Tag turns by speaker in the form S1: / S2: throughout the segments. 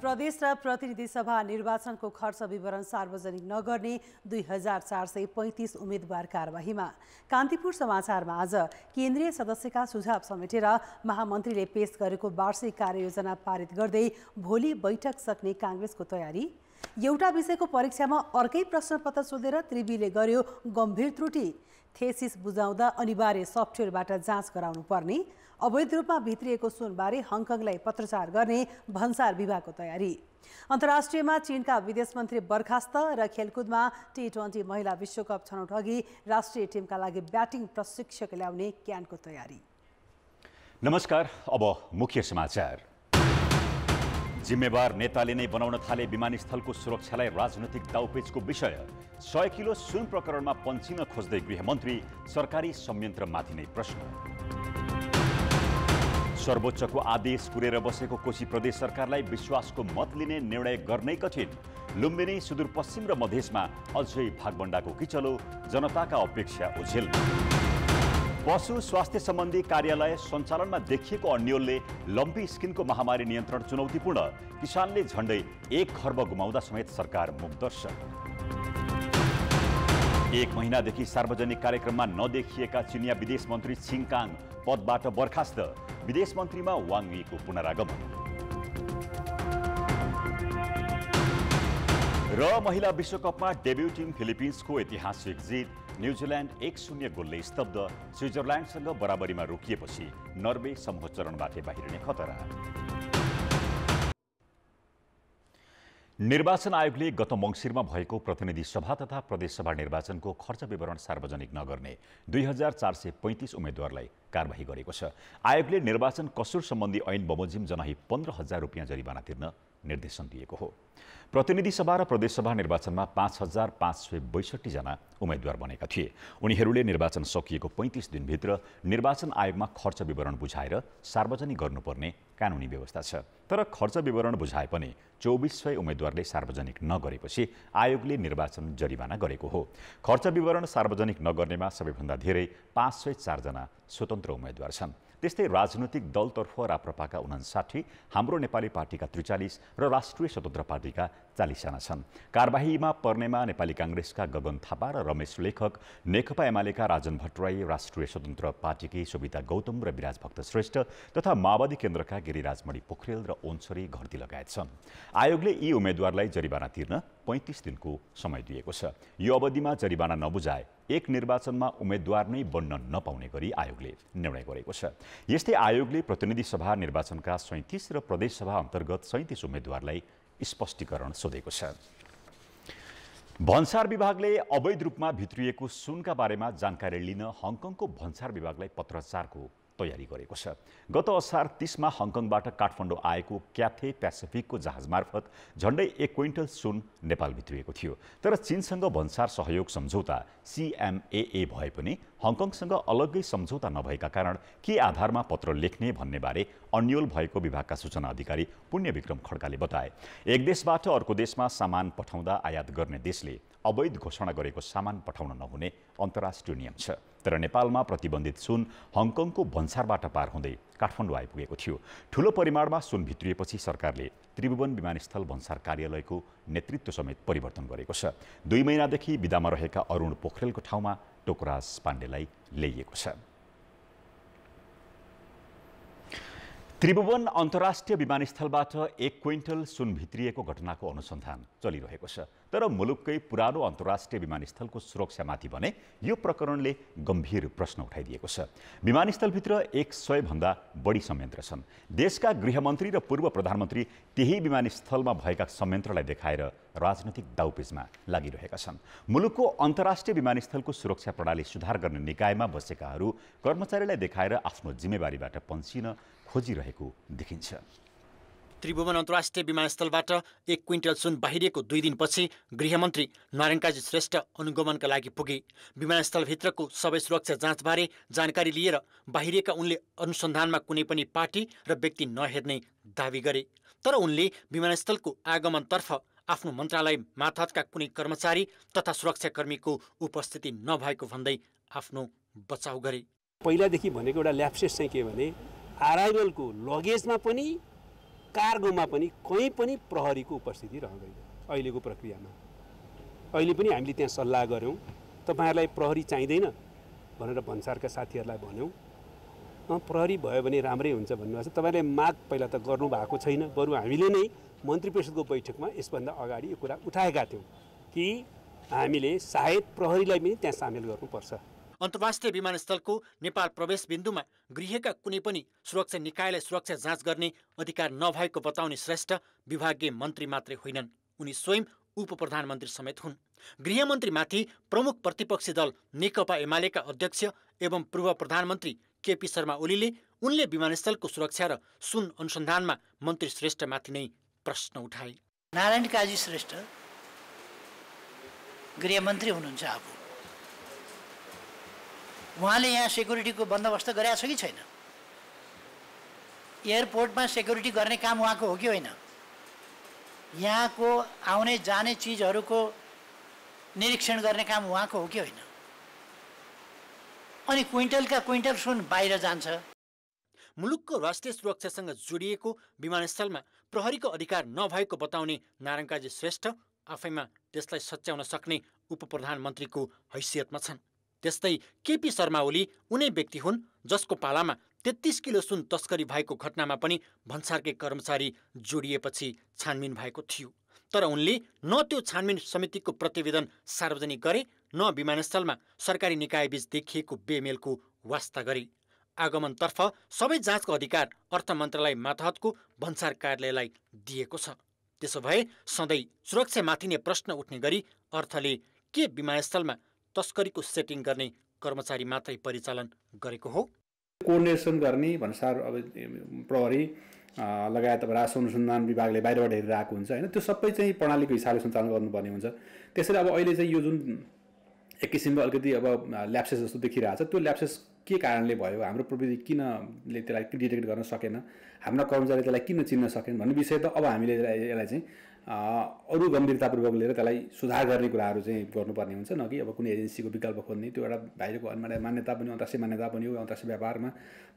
S1: प्रदेश र प्रतिनिधि सभा निर्वाचनको खर्च विवरण सार्वजनिक नगर्ने दुई हजार चार सय पैँतिस उम्मेद्वार कारवाहीमा कान्तिपुर समाचारमा आज केन्द्रीय सदस्यका सुझाव समेटेर महामन्त्रीले पेश गरेको वार्षिक कार्ययोजना पारित गर्दै भोलि बैठक सक्ने काङ्ग्रेसको तयारी एउटा विषयको परीक्षामा अर्कै प्रश्नपत्र सोधेर त्रिवीले गर्यो गम्भीर त्रुटि थेसिस बुझाउँदा अनिवार्य सफ्टवेयरबाट जाँच गराउनु पर्ने अवैध रूपमा भित्रिएको सुनबारे हङकङलाई पत्रचार गर्ने भन्सार विभागको तयारी अन्तर्राष्ट्रियमा चीनका विदेश मन्त्री बर्खास्त र खेलकुदमा टी ट्वेन्टी महिला विश्वकप छनौट अघि राष्ट्रिय टिमका लागि ब्याटिङ प्रशिक्षक ल्याउने क्यानको तयारी
S2: नमस्कार अब मुख्य समाचार जिम्मेवार नेताले नै बनाउन थाले विमानस्थलको सुरक्षालाई राजनैतिक दाउपेचको विषय सय किलो सुन प्रकरणमा पन्चिन खोज्दै गृहमन्त्री सरकारी संयन्त्रमाथि नै प्रश्न सर्वोच्चको आदेश पुरेर बसेको कोशी प्रदेश सरकारलाई विश्वासको मत लिने निर्णय गर्नै कठिन लुम्बिनी सुदूरपश्चिम र मधेसमा अझै भागभण्डाको किचलो जनताका अपेक्षा उछेल पशु स्वास्थ्य सम्बन्धी कार्यालय सञ्चालनमा देखिएको अन्यलले लम्बी स्किनको महामारी नियन्त्रण चुनौतीपूर्ण किसानले झण्डै एक खर्ब गुमाउँदा समेत सरकार मुख एक महिनादेखि सार्वजनिक कार्यक्रममा नदेखिएका चिनिया विदेश मन्त्री छिङकाङ पदबाट बर्खास्त विदेश मन्त्रीमा यीको पुनरागमन र महिला विश्वकपमा डेब्यु टिम फिलिपिन्सको ऐतिहासिक जित न्युजिल्यान्ड एक शून्य गोलले स्तब्ध स्विजरल्यान्डसँग बराबरीमा रोकिएपछि नर्वे समूह चरणबाटै बाहिरिने खतरा निर्वाचन आयोगले गत मङ्सिरमा भएको प्रतिनिधि सभा तथा प्रदेशसभा निर्वाचनको खर्च विवरण सार्वजनिक नगर्ने दुई हजार चार सय पैँतिस उम्मेद्वारलाई कारवाही गरेको छ आयोगले निर्वाचन कसुर सम्बन्धी ऐन बमोजिम जनाही पन्ध्र हजार रुपियाँ जरिवाना तिर्न निर्देशन दिएको हो प्रतिनिधि सभा र प्रदेशसभा निर्वाचनमा पाँच हजार पाँच सय बैसठीजना उम्मेद्वार बनेका थिए उनीहरूले निर्वाचन सकिएको पैँतिस दिनभित्र निर्वाचन आयोगमा खर्च विवरण बुझाएर सार्वजनिक गर्नुपर्ने कानुनी व्यवस्था छ तर खर्च विवरण बुझाए पनि चौबिस सय उम्मेद्वारले सार्वजनिक नगरेपछि आयोगले निर्वाचन जरिवाना गरेको हो खर्च विवरण सार्वजनिक नगर्नेमा सबैभन्दा धेरै पाँच सय चारजना स्वतन्त्र उम्मेद्वार छन् त्यस्तै राजनैतिक दलतर्फ राप्रपाका उनासाठी हाम्रो नेपाली पार्टीका त्रिचालिस र राष्ट्रिय स्वतन्त्र पार्टीका चालिसजना छन् कारबाहीमा पर्नेमा नेपाली काङ्ग्रेसका गगन थापा र रमेश लेखक नेकपा एमालेका राजन भट्टराई राष्ट्रिय स्वतन्त्र पार्टीकी सुविता गौतम र विराज भक्त श्रेष्ठ तथा माओवादी केन्द्रका गिरिराजमणि पोखरेल र ओन्सरी घरती लगायत छन् आयोगले यी उम्मेद्वारलाई जरिवाना तिर्न पैँतिस दिनको समय दिएको छ यो अवधिमा जरिवाना नबुझाए एक निर्वाचनमा उम्मेद्वार नै बन्न नपाउने गरी आयोगले निर्णय गरेको छ यस्तै आयोगले प्रतिनिधि सभा निर्वाचनका सैँतिस र प्रदेशसभा अन्तर्गत सैँतिस उम्मेद्वारलाई स्पष्टीकरण सोधेको छ भन्सार विभागले अवैध रूपमा भित्रिएको सुनका बारेमा जानकारी लिन हङकङको भन्सार विभागलाई पत्राचारको तयारी गरेको छ गत असार तिसमा हङकङबाट काठमाडौँ आएको क्याथे प्यासिफिकको जहाज मार्फत झन्डै एक क्विन्टल सुन नेपाल भित्रिएको थियो तर चिनसँग भन्सार सहयोग सम्झौता सिएमएए भए पनि हङकङसँग अलग्गै सम्झौता नभएका कारण के आधारमा पत्र लेख्ने भन्नेबारे अन्यल भएको विभागका सूचना अधिकारी पुण्य विक्रम खड्काले बताए एक देशबाट अर्को देशमा सामान पठाउँदा आयात गर्ने देशले अवैध घोषणा गरेको सामान पठाउन नहुने अन्तर्राष्ट्रिय नियम छ तर नेपालमा प्रतिबन्धित सुन हङकङको भन्सारबाट पार हुँदै काठमाडौँ आइपुगेको थियो ठुलो परिमाणमा सुन भित्रिएपछि सरकारले त्रिभुवन विमानस्थल भन्सार कार्यालयको नेतृत्व समेत परिवर्तन गरेको छ दुई महिनादेखि विदामा रहेका अरूण पोखरेलको ठाउँमा टोकराज पाण्डेलाई ल्याइएको छ त्रिभुवन अन्तर्राष्ट्रिय विमानस्थलबाट एक क्विन्टल सुन भित्रिएको घटनाको अनुसन्धान चलिरहेको छ तर मुलुककै पुरानो अन्तर्राष्ट्रिय विमानस्थलको सुरक्षामाथि भने यो प्रकरणले गम्भीर प्रश्न उठाइदिएको छ विमानस्थलभित्र एक सयभन्दा बढी संयन्त्र छन् देशका गृहमन्त्री र पूर्व प्रधानमन्त्री त्यही विमानस्थलमा भएका संयन्त्रलाई देखाएर राजनैतिक दाउपेचमा लागिरहेका छन् मुलुकको अन्तर्राष्ट्रिय विमानस्थलको सुरक्षा प्रणाली सुधार गर्ने निकायमा बसेकाहरू कर्मचारीलाई देखाएर आफ्नो जिम्मेवारीबाट पन्सिन खोजिरहेको देखिन्छ
S3: त्रिभुवन अन्तर्राष्ट्रिय विमानस्थलबाट एक क्विन्टल सुन बाहिरिएको दुई दिनपछि गृहमन्त्री नारायणकाजी श्रेष्ठ अनुगमनका लागि पुगे विमानस्थलभित्रको सबै सुरक्षा जाँचबारे जानकारी लिएर बाहिरिएका उनले अनुसन्धानमा कुनै पनि पार्टी र व्यक्ति नहेर्ने दावी गरे तर उनले विमानस्थलको आगमनतर्फ आफ्नो मन्त्रालय माथतका कुनै कर्मचारी तथा सुरक्षाकर्मीको उपस्थिति नभएको भन्दै आफ्नो बचाउ गरे
S4: पहिलादेखि भनेको एउटा ल्याप्सेस चाहिँ के भने
S3: आराइभलको
S2: लगेजमा पनि कार्गोमा पनि कहीँ पनि प्रहरीको उपस्थिति रहँदैन अहिलेको प्रक्रियामा अहिले पनि हामीले त्यहाँ सल्लाह गऱ्यौँ तपाईँहरूलाई प्रहरी
S5: चाहिँदैन भनेर भन्सारका साथीहरूलाई भन्यौँ प्रहरी भयो भने राम्रै हुन्छ
S4: भन्नुभएको छ तपाईँले माग पहिला त गर्नुभएको छैन बरु हामीले नै मन्त्री परिषदको बैठकमा यसभन्दा अगाडि यो कुरा उठाएका थियौँ कि हामीले सायद प्रहरीलाई पनि त्यहाँ सामेल गर्नुपर्छ
S3: अन्तर्राष्ट्रिय विमानस्थलको नेपाल प्रवेश बिन्दुमा गृहका कुनै पनि सुरक्षा निकायलाई सुरक्षा जाँच गर्ने अधिकार नभएको बताउने श्रेष्ठ विभागीय मन्त्री मात्रै होइनन् उनी स्वयं उप प्रधानमन्त्री समेत हुन् गृहमन्त्रीमाथि प्रमुख प्रतिपक्षी दल नेकपा एमालेका अध्यक्ष एवं पूर्व प्रधानमन्त्री केपी शर्मा ओलीले उनले विमानस्थलको सुरक्षा र सुन अनुसन्धानमा मन्त्री श्रेष्ठमाथि नै प्रश्न उठाए
S6: नारायण काजी श्रेष्ठ गृहमन्त्री हुनुहुन्छ आफू उहाँले यहाँ सेक्युरिटीको बन्दोबस्त गरेका छ कि छैन एयरपोर्टमा सेक्युरिटी गर्ने काम उहाँको हो कि होइन यहाँको आउने जाने चिजहरूको निरीक्षण गर्ने काम उहाँको हो कि होइन अनि क्विन्टलका क्विन्टल सुन बाहिर जान्छ
S3: मुलुकको राष्ट्रिय सुरक्षासँग जोडिएको विमानस्थलमा प्रहरीको अधिकार नभएको बताउने नारायणकाजी श्रेष्ठ आफैमा त्यसलाई सच्याउन सक्ने उप प्रधानमन्त्रीको हैसियतमा छन् त्यस्तै केपी शर्मा ओली उनै व्यक्ति हुन् जसको पालामा तेत्तिस किलो सुन तस्करी भएको घटनामा पनि भन्सारकै कर्मचारी जोडिएपछि छानबिन भएको थियो तर उनले न त्यो छानबिन समितिको प्रतिवेदन सार्वजनिक गरे न विमानस्थलमा सरकारी निकायबीच देखिएको बेमेलको वास्ता गरे आगमनतर्फ सबै जाँचको अधिकार अर्थ मन्त्रालय मातहतको भन्सार कार्यालयलाई दिएको छ त्यसो भए सधैँ सुरक्षामाथि नै प्रश्न उठ्ने गरी अर्थले के विमानस्थलमा तस्करीको सेटिङ गर्ने कर्मचारी मात्रै परिचालन गरेको हो
S5: कोर्डिनेसन गर्ने भन्सार अब प्रहरी लगायत अब राष्ट्र अनुसन्धान विभागले बाहिरबाट हेरेर हुन्छ होइन त्यो सबै चाहिँ प्रणालीको हिसाबले सञ्चालन गर्नुपर्ने हुन्छ त्यसरी अब अहिले चाहिँ यो जुन एक किसिमको अलिकति अब ल्याप्सेस जस्तो देखिरहेको छ त्यो ल्याप्सेस के कारणले भयो हाम्रो प्रविधि किनले त्यसलाई डिटेक्ट गर्न सकेन हाम्रा कर्मचारी त्यसलाई किन चिन्न सकेन भन्ने विषय त अब हामीले यसलाई चाहिँ अरू गम्भीरतापूर्वक लिएर त्यसलाई सुधार गर्ने कुराहरू चाहिँ गर्नुपर्ने हुन्छ न कि अब कुनै एजेन्सीको विकल्प खोज्ने त्यो एउटा बाहिरको अनमान्य मान्यता पनि अन्तर्राष्ट्रिय मान्यता पनि हो अन्तर्राष्ट्रिय व्यापारमा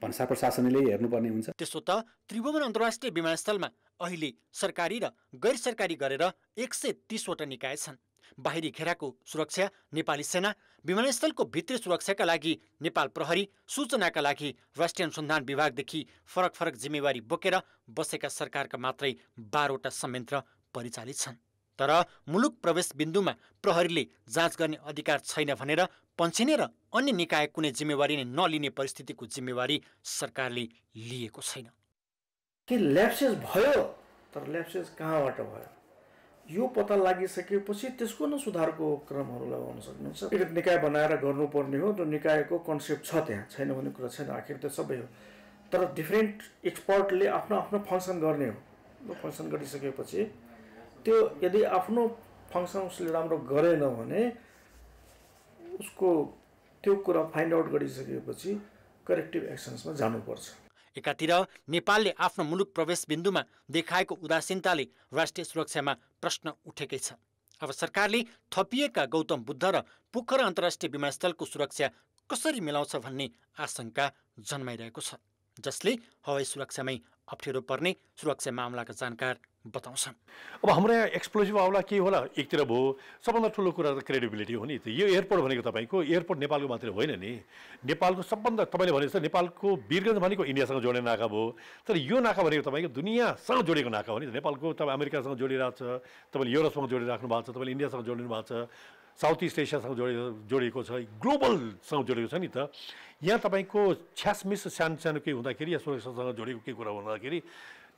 S5: भन्सार प्रशासनले हेर्नुपर्ने हुन्छ त्यसो
S3: त त्रिभुवन अन्तर्राष्ट्रिय विमानस्थलमा अहिले सरकारी र गैर सरकारी गरेर एक सय तिसवटा निकाय छन् बाहिरी घेराको सुरक्षा नेपाली सेना विमानस्थलको भित्री सुरक्षाका लागि नेपाल प्रहरी सूचनाका लागि राष्ट्रिय अनुसन्धान विभागदेखि फरक फरक जिम्मेवारी बोकेर बसेका सरकारका मात्रै बाह्रवटा संयन्त्र परिचालित छन् तर मुलुक प्रवेश बिन्दुमा प्रहरीले जाँच गर्ने अधिकार छैन भनेर पन्छिने र अन्य निकाय कुनै जिम्मेवारी नै नलिने परिस्थितिको जिम्मेवारी सरकारले लिएको छैन
S4: कि ल्याप्सेस भयो तर ल्याप्सेस कहाँबाट भयो यो पत्ता लागिसकेपछि त्यसको न सुधारको क्रमहरू लगाउन सक्नुहुन्छ एक निकाय बनाएर गर्नुपर्ने हो र निकायको कन्सेप्ट छ त्यहाँ छैन भन्ने कुरा छैन आखिर त सबै हो तर डिफ्रेन्ट एक्सपर्टले आफ्नो आफ्नो फङ्सन गर्ने हो फङ्सन गरिसकेपछि त्यो यदि आफ्नो फङ्सन उसले राम्रो गरेन भने उसको त्यो कुरा फाइन्ड आउट गरिसकेपछि करेक्टिभ एक्सन्समा जानुपर्छ
S3: एकातिर नेपालले आफ्नो मुलुक प्रवेश बिन्दुमा देखाएको उदासीनताले राष्ट्रिय सुरक्षामा प्रश्न उठेकै छ अब सरकारले थपिएका गौतम बुद्ध र पोखरा अन्तर्राष्ट्रिय विमानस्थलको सुरक्षा कसरी मिलाउँछ भन्ने आशंका जन्माइरहेको छ जसले हवाई सुरक्षामै अप्ठ्यारो पर्ने सुरक्षा मामलाका जानकार बताउँछन् अब हाम्रो यहाँ एक्सप्लोजिभ आउला
S5: के होला एकतिर भयो सबभन्दा ठुलो कुरा त क्रेडिबिलिटी हो नि त यो एयरपोर्ट भनेको तपाईँको एयरपोर्ट नेपालको मात्रै होइन नि नेपालको सबभन्दा तपाईँले भने छ नेपालको वीरगञ्ज भनेको इन्डियासँग जोड्ने नाका भयो तर यो नाका भनेको तपाईँको दुनियाँसँग जोडेको नाका हो नि त नेपालको तपाईँ अमेरिकासँग जोडिरहेको छ तपाईँले युरोपसँग जोडिराख्नु भएको छ तपाईँले इन्डियासँग जोडिनु भएको छ साउथ इस्ट एसियासँग जोडि जोडिएको छ ग्लोबलसँग जोडेको छ नि त यहाँ तपाईँको छ्यासमिस सानो सानो केही हुँदाखेरि या सुरक्षासँग जोडिएको केही कुरा हुँदाखेरि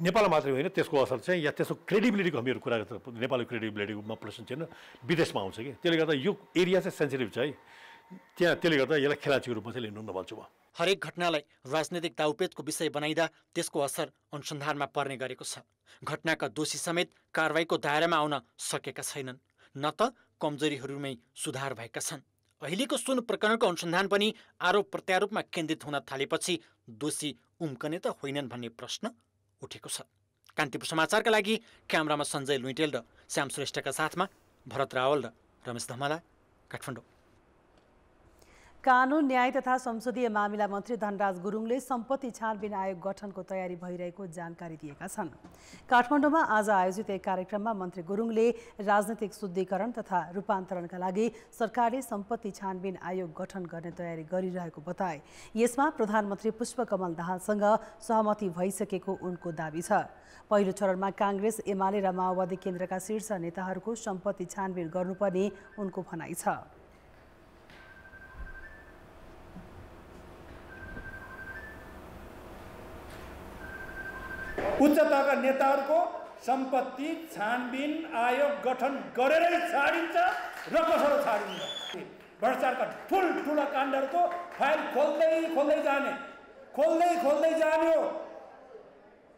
S5: नेपाल मात्रै होइन त्यसको असर चाहिँ या त्यसको क्रेडिबिलिटीको हामीहरू कुरा गर्छ नेपालको क्रेडिबिलिटीमा प्रश्न छैन विदेशमा आउँछ कि त्यसले गर्दा यो एरिया चाहिँ सेन्सिटिभ छ है त्यहाँ त्यसले गर्दा यसलाई खेलाचीको रूपमा चाहिँ लिनु नभन्छु म
S3: हरेक घटनालाई राजनैतिक दाउपेचको विषय बनाइदा त्यसको असर अनुसन्धानमा पर्ने गरेको छ घटनाका दोषी समेत कारवाहीको दायरामा आउन सकेका छैनन् न त कमजोरीहरूमै सुधार भएका छन् अहिलेको सुन प्रकरणको अनुसन्धान पनि आरोप प्रत्यारोपमा केन्द्रित हुन थालेपछि दोषी उम्कने त होइनन् भन्ने प्रश्न उठेको छ कान्तिपुर समाचारका लागि क्यामरामा सञ्जय लुइटेल र श्याम श्रेष्ठका साथमा भरत रावल र रमेश धमाला काठमाडौँ
S1: कानून न्याय तथा संसदीय मामिला मन्त्री धनराज गुरुङले सम्पत्ति छानबिन आयोग गठनको तयारी भइरहेको जानकारी दिएका छन् काठमाडौँमा आज आयोजित एक कार्यक्रममा मन्त्री गुरुङले राजनैतिक शुद्धिकरण तथा रूपान्तरणका लागि सरकारले सम्पत्ति छानबिन आयोग गठन गर्ने तयारी गरिरहेको बताए यसमा प्रधानमन्त्री पुष्पकमल दाहालसँग सहमति भइसकेको उनको दावी छ पहिलो चरणमा काङ्ग्रेस एमाले र माओवादी केन्द्रका शीर्ष नेताहरूको सम्पत्ति छानबिन गर्नुपर्ने उनको भनाइ छ
S7: उच्च तहका नेताहरूको सम्पत्ति छानबिन आयोग गठन गरेरै छाडिन्छ र कसरी छाडिन्छ भ्रष्टाचारका ठुल्ठुला काण्डहरूको फाइल खोल्दै खोल्दै जाने खोल्दै खोल्दै जाने हो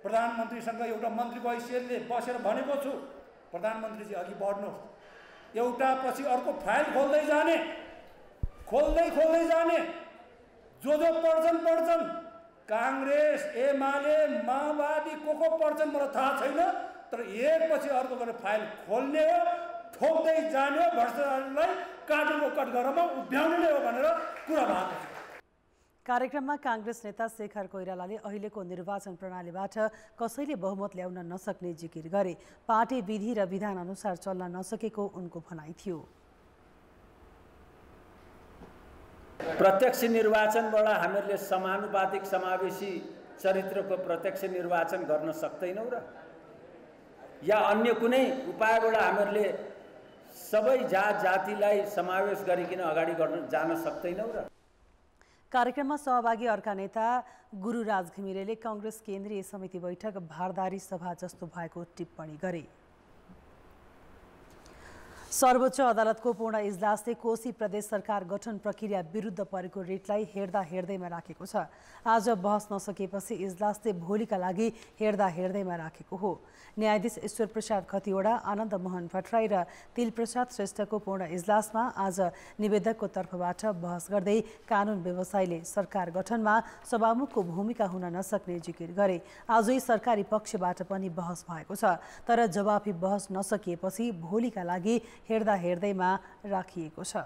S7: प्रधानमन्त्रीसँग एउटा मन्त्रीको हैसियतले बसेर भनेको छु प्रधानमन्त्रीजी अघि बढ्नुहोस् एउटा पछि अर्को फाइल खोल्दै जाने खोल्दै खोल्दै जाने जो जो पढ्छन् पढ्छन् काङ्ग्रेस एमाले माओवादी को को पर्छन् मलाई थाहा छैन तर एकपछि अर्को गरेर फाइल खोल्ने हो ठोक्दै जाने हो भ्रष्टाचारलाई कट गरेरमा उभ्याउने नै हो भनेर
S1: कुरा भएको छ कार्यक्रममा काङ्ग्रेस नेता शेखर कोइरालाले अहिलेको निर्वाचन प्रणालीबाट कसैले बहुमत ल्याउन नसक्ने जिकिर गरे पार्टी विधि र विधान अनुसार चल्न नसकेको उनको भनाइ थियो
S4: प्रत्यक्ष निर्वाचनबाट हामीहरूले समानुपातिक समावेशी चरित्रको प्रत्यक्ष निर्वाचन गर्न सक्दैनौँ र या अन्य कुनै उपायबाट हामीहरूले
S6: सबै जात जातिलाई समावेश गरिकन अगाडि गर्न जान सक्दैनौँ
S1: र कार्यक्रममा सहभागी अर्का नेता गुरुराज घिमिरेले कङ्ग्रेस केन्द्रीय समिति बैठक भारदारी सभा जस्तो भएको टिप्पणी गरे सर्वोच्च अदालतको पूर्ण इजलासले कोशी प्रदेश सरकार गठन प्रक्रिया विरुद्ध परेको रिटलाई हेर्दा हेर्दैमा राखेको छ आज बहस नसकेपछि इजलासले भोलिका लागि हेर्दा हेर्दैमा राखेको हो न्यायाधीश ईश्वर प्रसाद खतिवडा आनन्द मोहन भट्टराई र तिलप्रसाद श्रेष्ठको पूर्ण इजलासमा आज निवेदकको तर्फबाट बहस गर्दै कानुन व्यवसायले सरकार गठनमा सभामुखको भूमिका हुन नसक्ने जिकिर गरे आजै सरकारी पक्षबाट पनि बहस भएको छ तर जवाफी बहस नसकिएपछि भोलिका लागि हेर्दा हेर्दैमा राखिएको छ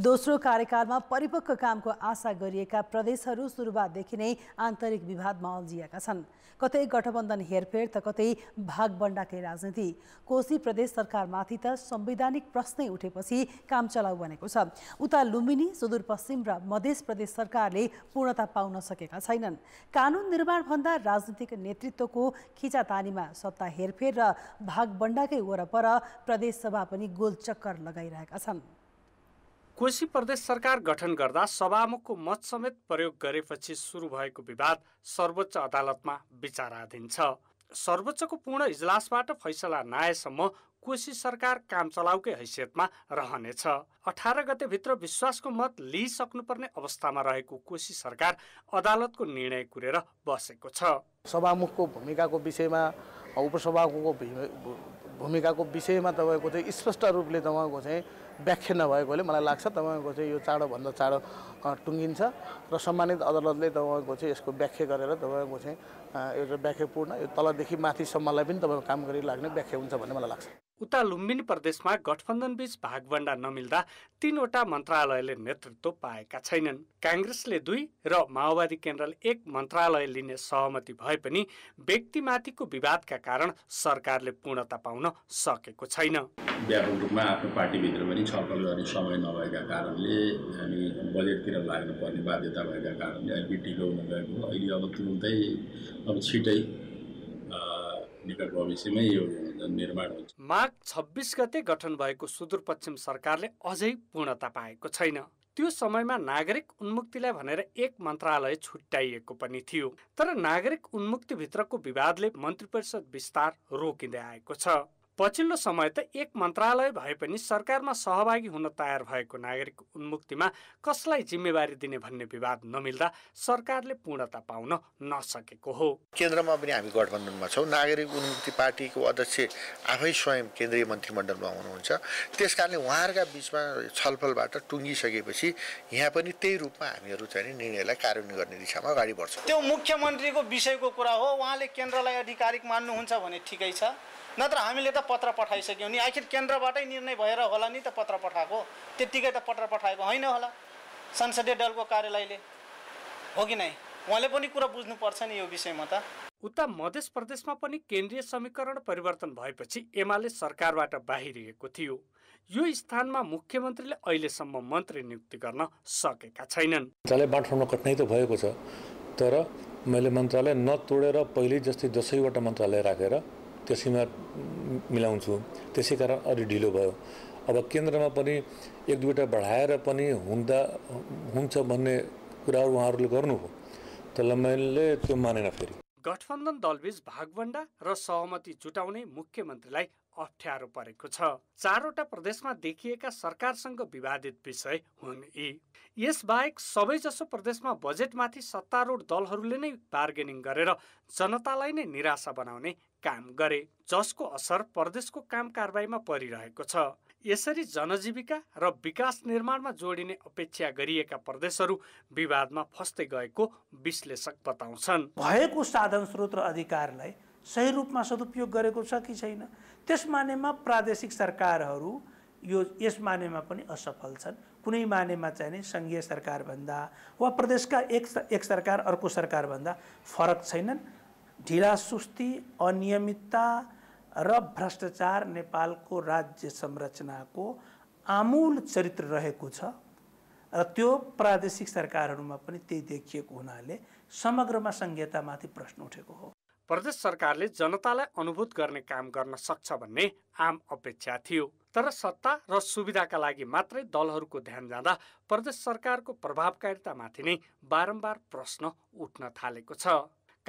S1: दोस्रो कार्यकालमा परिपक्व कामको आशा गरिएका प्रदेशहरू सुरुवातदेखि नै आन्तरिक विवादमा अल्झिएका छन् कतै गठबन्धन हेरफेर त कतै भागबण्डाकै राजनीति कोशी प्रदेश सरकारमाथि त संवैधानिक प्रश्नै उठेपछि काम चलाउ बनेको छ उता लुम्बिनी सुदूरपश्चिम र मध्य प्रदेश सरकारले पूर्णता पाउन सकेका छैनन् कानुन निर्माणभन्दा राजनीतिक नेतृत्वको खिचातानीमा सत्ता हेरफेर र भागबन्डाकै वरपर प्रदेशसभा पनि गोलचक्कर लगाइरहेका छन्
S4: कोशी प्रदेश सरकार गठन गर्दा सभामुखको मत समेत प्रयोग गरेपछि सुरु भएको विवाद सर्वोच्च अदालतमा विचाराधीन छ सर्वोच्चको पूर्ण इजलासबाट फैसला नआएसम्म कोशी सरकार काम चलाउकै हैसियतमा रहनेछ अठार गतेभित्र विश्वासको मत लिइसक्नुपर्ने अवस्थामा रहेको कोशी सरकार अदालतको निर्णय कुरेर बसेको छ सभामुखको भूमिकाको विषयमा उपसभामुखको भूमिकाको विषयमा तपाईँको चाहिँ स्पष्ट रूपले तपाईँको चाहिँ व्याख्या नभएकोले मलाई लाग्छ तपाईँको चाहिँ यो चाँडोभन्दा चाँडो टुङ्गिन्छ र सम्मानित अदालतले तपाईँको चाहिँ यसको व्याख्या गरेर तपाईँको चाहिँ एउटा व्याख्यापूर्ण यो तलदेखि माथिसम्मलाई पनि तपाईँको काम गरिलाग्ने व्याख्या हुन्छ भन्ने मलाई लाग्छ उता लुम्बिनी प्रदेशमा गठबन्धनबीच भागभण्डा नमिल्दा तीनवटा मन्त्रालयले नेतृत्व पाएका छैनन् काङ्ग्रेसले दुई र माओवादी केन्द्रले एक मन्त्रालय लिने सहमति भए पनि व्यक्तिमाथिको विवादका कारण सरकारले पूर्णता पाउन सकेको छैन
S5: व्यापक रूपमा आफ्नो पार्टीभित्र पनि छलफल गर्ने समय नभएका कारणले हामी
S4: बजेटतिर लाग्नुपर्ने बाध्यता भएका कारणले अहिले ढिलो हुन अहिले अब तुरुन्तै अब छिटै निकट भविष्यमै यो निर्माण हुन्छ माघ छब्बिस गते गठन भएको सुदूरपश्चिम सरकारले अझै पूर्णता पाएको छैन त्यो समयमा नागरिक उन्मुक्तिलाई भनेर एक मन्त्रालय छुट्याइएको पनि थियो तर नागरिक उन्मुक्तिभित्रको विवादले मन्त्री परिषद विस्तार रोकिँदै आएको छ पछिल्लो समय त एक मन्त्रालय भए पनि सरकारमा सहभागी हुन तयार भएको नागरिक उन्मुक्तिमा कसलाई जिम्मेवारी दिने भन्ने विवाद नमिल्दा सरकारले पूर्णता पाउन नसकेको
S8: हो केन्द्रमा पनि हामी गठबन्धनमा छौँ नागरिक उन्मुक्ति पार्टीको अध्यक्ष आफै स्वयं केन्द्रीय मन्त्रीमण्डलमा हुनुहुन्छ त्यस कारणले उहाँहरूका बिचमा छलफलबाट टुङ्गिसकेपछि यहाँ पनि त्यही रूपमा हामीहरू चाहिँ निर्णयलाई कार्यान्वयन गर्ने दिशामा अगाडि बढ्छौँ
S4: त्यो मुख्यमन्त्रीको विषयको कुरा हो उहाँले केन्द्रलाई आधिकारिक मान्नुहुन्छ भने ठिकै छ नत्र हामीले त पत्र पठाइसक्यौँ नि आखिर केन्द्रबाटै निर्णय भएर होला नि त पत्र पठाएको त्यत्तिकै त पत्र पठाएको होइन होला संसदीय दलको कार्यालयले हो कि नै उहाँले पनि कुरा बुझ्नुपर्छ नि यो विषयमा त उता मध्य प्रदेशमा पनि केन्द्रीय समीकरण परिवर्तन भएपछि एमाले सरकारबाट बाहिरिएको थियो यो स्थानमा मुख्यमन्त्रीले अहिलेसम्म मन्त्री नियुक्ति गर्न सकेका छैनन्
S5: मन्त्रालय बाँड्न कठिनाइ त भएको छ तर मैले मन्त्रालय नतोडेर पहिले जस्तै दसैँवटा मन्त्रालय राखेर त्यसैमा मिलाउँछु त्यसै कारण अलि ढिलो भयो अब केन्द्रमा पनि एक दुईवटा बढाएर पनि हुँदा
S8: हुन्छ भन्ने कुराहरू उहाँहरूले गर्नुभयो तर मैले त्यो मानेन फेरि
S4: गठबन्धन दलबीच भागभन्डा र सहमति जुटाउने मुख्यमन्त्रीलाई अप्ठ्यारो परेको छ चारवटा प्रदेशमा देखिएका सरकारसँग विवादित विषय हुन् यी यसबाहेक सबैजसो प्रदेशमा बजेटमाथि सत्तारूढ दलहरूले नै बार्गेनिङ गरेर जनतालाई नै निराशा बनाउने काम गरे जसको असर प्रदेशको काम कारवाहीमा परिरहेको छ यसरी जनजीविका र विकास निर्माणमा जोडिने अपेक्षा गरिएका प्रदेशहरू विवादमा फस्दै गएको विश्लेषक बताउँछन् भएको साधन स्रोत र अधिकारलाई सही रूपमा सदुपयोग गरेको छ कि छैन त्यस मानेमा प्रादेशिक सरकारहरू यो यस मानेमा पनि असफल छन् कुनै मानेमा चाहिँ नै सङ्घीय सरकारभन्दा वा प्रदेशका एक एक सरकार अर्को सरकारभन्दा फरक छैनन् ढिला सुस्ती अनियमितता र भ्रष्टाचार नेपालको राज्य संरचनाको आमूल चरित्र रहेको छ र त्यो प्रादेशिक सरकारहरूमा पनि त्यही देखिएको हुनाले समग्रमा सङ्घीयतामाथि प्रश्न उठेको हो प्रदेश सरकारले जनतालाई अनुभूत गर्ने काम गर्न सक्छ भन्ने आम अपेक्षा थियो तर सत्ता र सुविधाका लागि मात्रै दलहरूको ध्यान जाँदा प्रदेश सरकारको प्रभावकारितामाथि नै बारम्बार प्रश्न उठ्न थालेको छ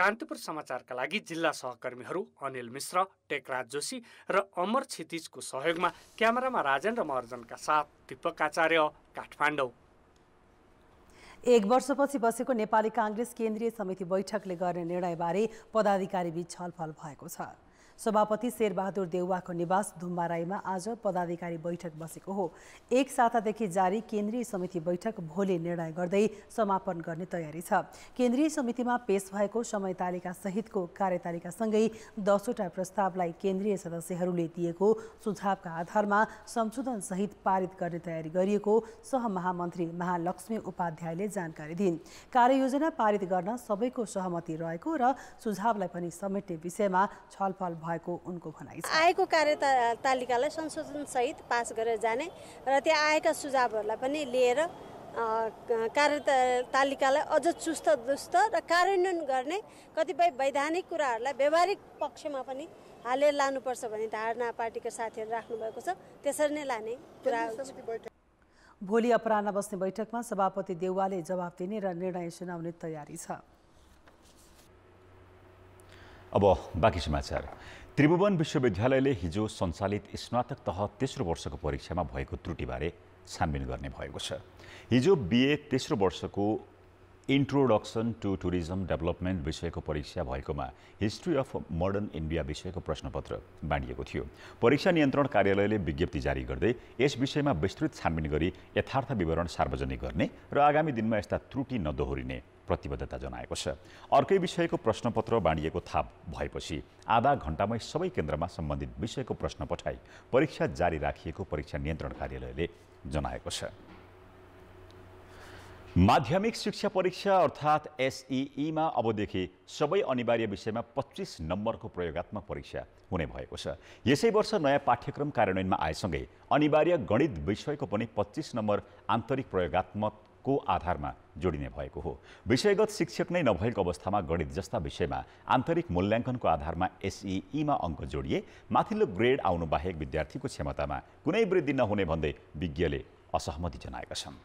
S4: कान्तिपुर समाचारका लागि जिल्ला सहकर्मीहरू अनिल मिश्र टेकराज जोशी र अमर क्षितिजको सहयोगमा क्यामेरामा राजेन्द्र महर्जनका साथ दीपक आचार्य काठमाडौँ
S1: एक वर्षपछि बसेको नेपाली काङ्ग्रेस केन्द्रीय समिति बैठकले गर्ने निर्णयबारे पदाधिकारीबीच छलफल भएको छ सभापति शेरबहादुर देउवाको निवास धुम्बाराईमा आज पदाधिकारी बैठक बसेको हो एक सातादेखि जारी केन्द्रीय समिति बैठक भोलि निर्णय गर्दै समापन गर्ने तयारी छ केन्द्रीय समितिमा पेश भएको समय तालिका सहितको कार्यतालिकासँगै दसवटा प्रस्तावलाई केन्द्रीय सदस्यहरूले दिएको सुझावका आधारमा संशोधन सहित पारित गर्ने तयारी गरिएको सहमहामन्त्री महालक्ष्मी उपाध्यायले जानकारी दिइन् कार्ययोजना पारित गर्न सबैको सहमति रहेको र सुझावलाई पनि समेट्ने विषयमा छलफल भयो भएको उनको भनाइ छ आएको कार्यतालिकालाई संशोधनसहित पास गरेर जाने र त्यहाँ आएका सुझावहरूलाई पनि लिएर कार्यतालिकालाई अझ चुस्त दुस्त र कार्यान्वयन गर्ने कतिपय वैधानिक कुराहरूलाई व्यवहारिक पक्षमा पनि हालेर लानुपर्छ भन्ने धारणा पार्टीका साथीहरू राख्नुभएको छ त्यसरी नै लाने कुरा भोलि अपराह बस्ने बैठकमा सभापति देउवाले जवाब दिने र निर्णय सुनाउने तयारी छ
S2: अब बाँकी समाचार त्रिभुवन विश्वविद्यालयले हिजो सञ्चालित स्नातक तह तेस्रो वर्षको परीक्षामा भएको त्रुटिबारे छानबिन गर्ने भएको छ हिजो बिए तेस्रो वर्षको इन्ट्रोडक्सन टु टुरिज्म डेभलपमेन्ट विषयको परीक्षा भएकोमा हिस्ट्री अफ मोडर्न इन्डिया विषयको प्रश्नपत्र बाँडिएको थियो परीक्षा नियन्त्रण कार्यालयले विज्ञप्ति जारी गर्दै यस विषयमा विस्तृत छानबिन गरी यथार्थ विवरण सार्वजनिक गर्ने र आगामी दिनमा यस्ता त्रुटि नदोहोरिने प्रतिबद्धता जनाएको छ अर्कै विषयको प्रश्नपत्र बाँडिएको थाहा भएपछि आधा घण्टामै सबै केन्द्रमा सम्बन्धित विषयको प्रश्न पठाई परीक्षा जारी राखिएको परीक्षा नियन्त्रण कार्यालयले जनाएको छ माध्यमिक शिक्षा परीक्षा अर्थात् एसइईमा अबदेखि सबै अनिवार्य विषयमा पच्चिस नम्बरको प्रयोगत्मक परीक्षा हुने भएको छ यसै वर्ष नयाँ पाठ्यक्रम कार्यान्वयनमा आएसँगै अनिवार्य गणित विषयको पनि पच्चिस नम्बर आन्तरिक प्रयोगत्मक को आधारमा जोडिने भएको हो विषयगत शिक्षक नै नभएको अवस्थामा गणित जस्ता विषयमा आन्तरिक मूल्याङ्कनको आधारमा एसइईमा अङ्क जोडिए माथिल्लो ग्रेड आउनु बाहेक विद्यार्थीको क्षमतामा कुनै वृद्धि नहुने भन्दै विज्ञले असहमति जनाएका छन्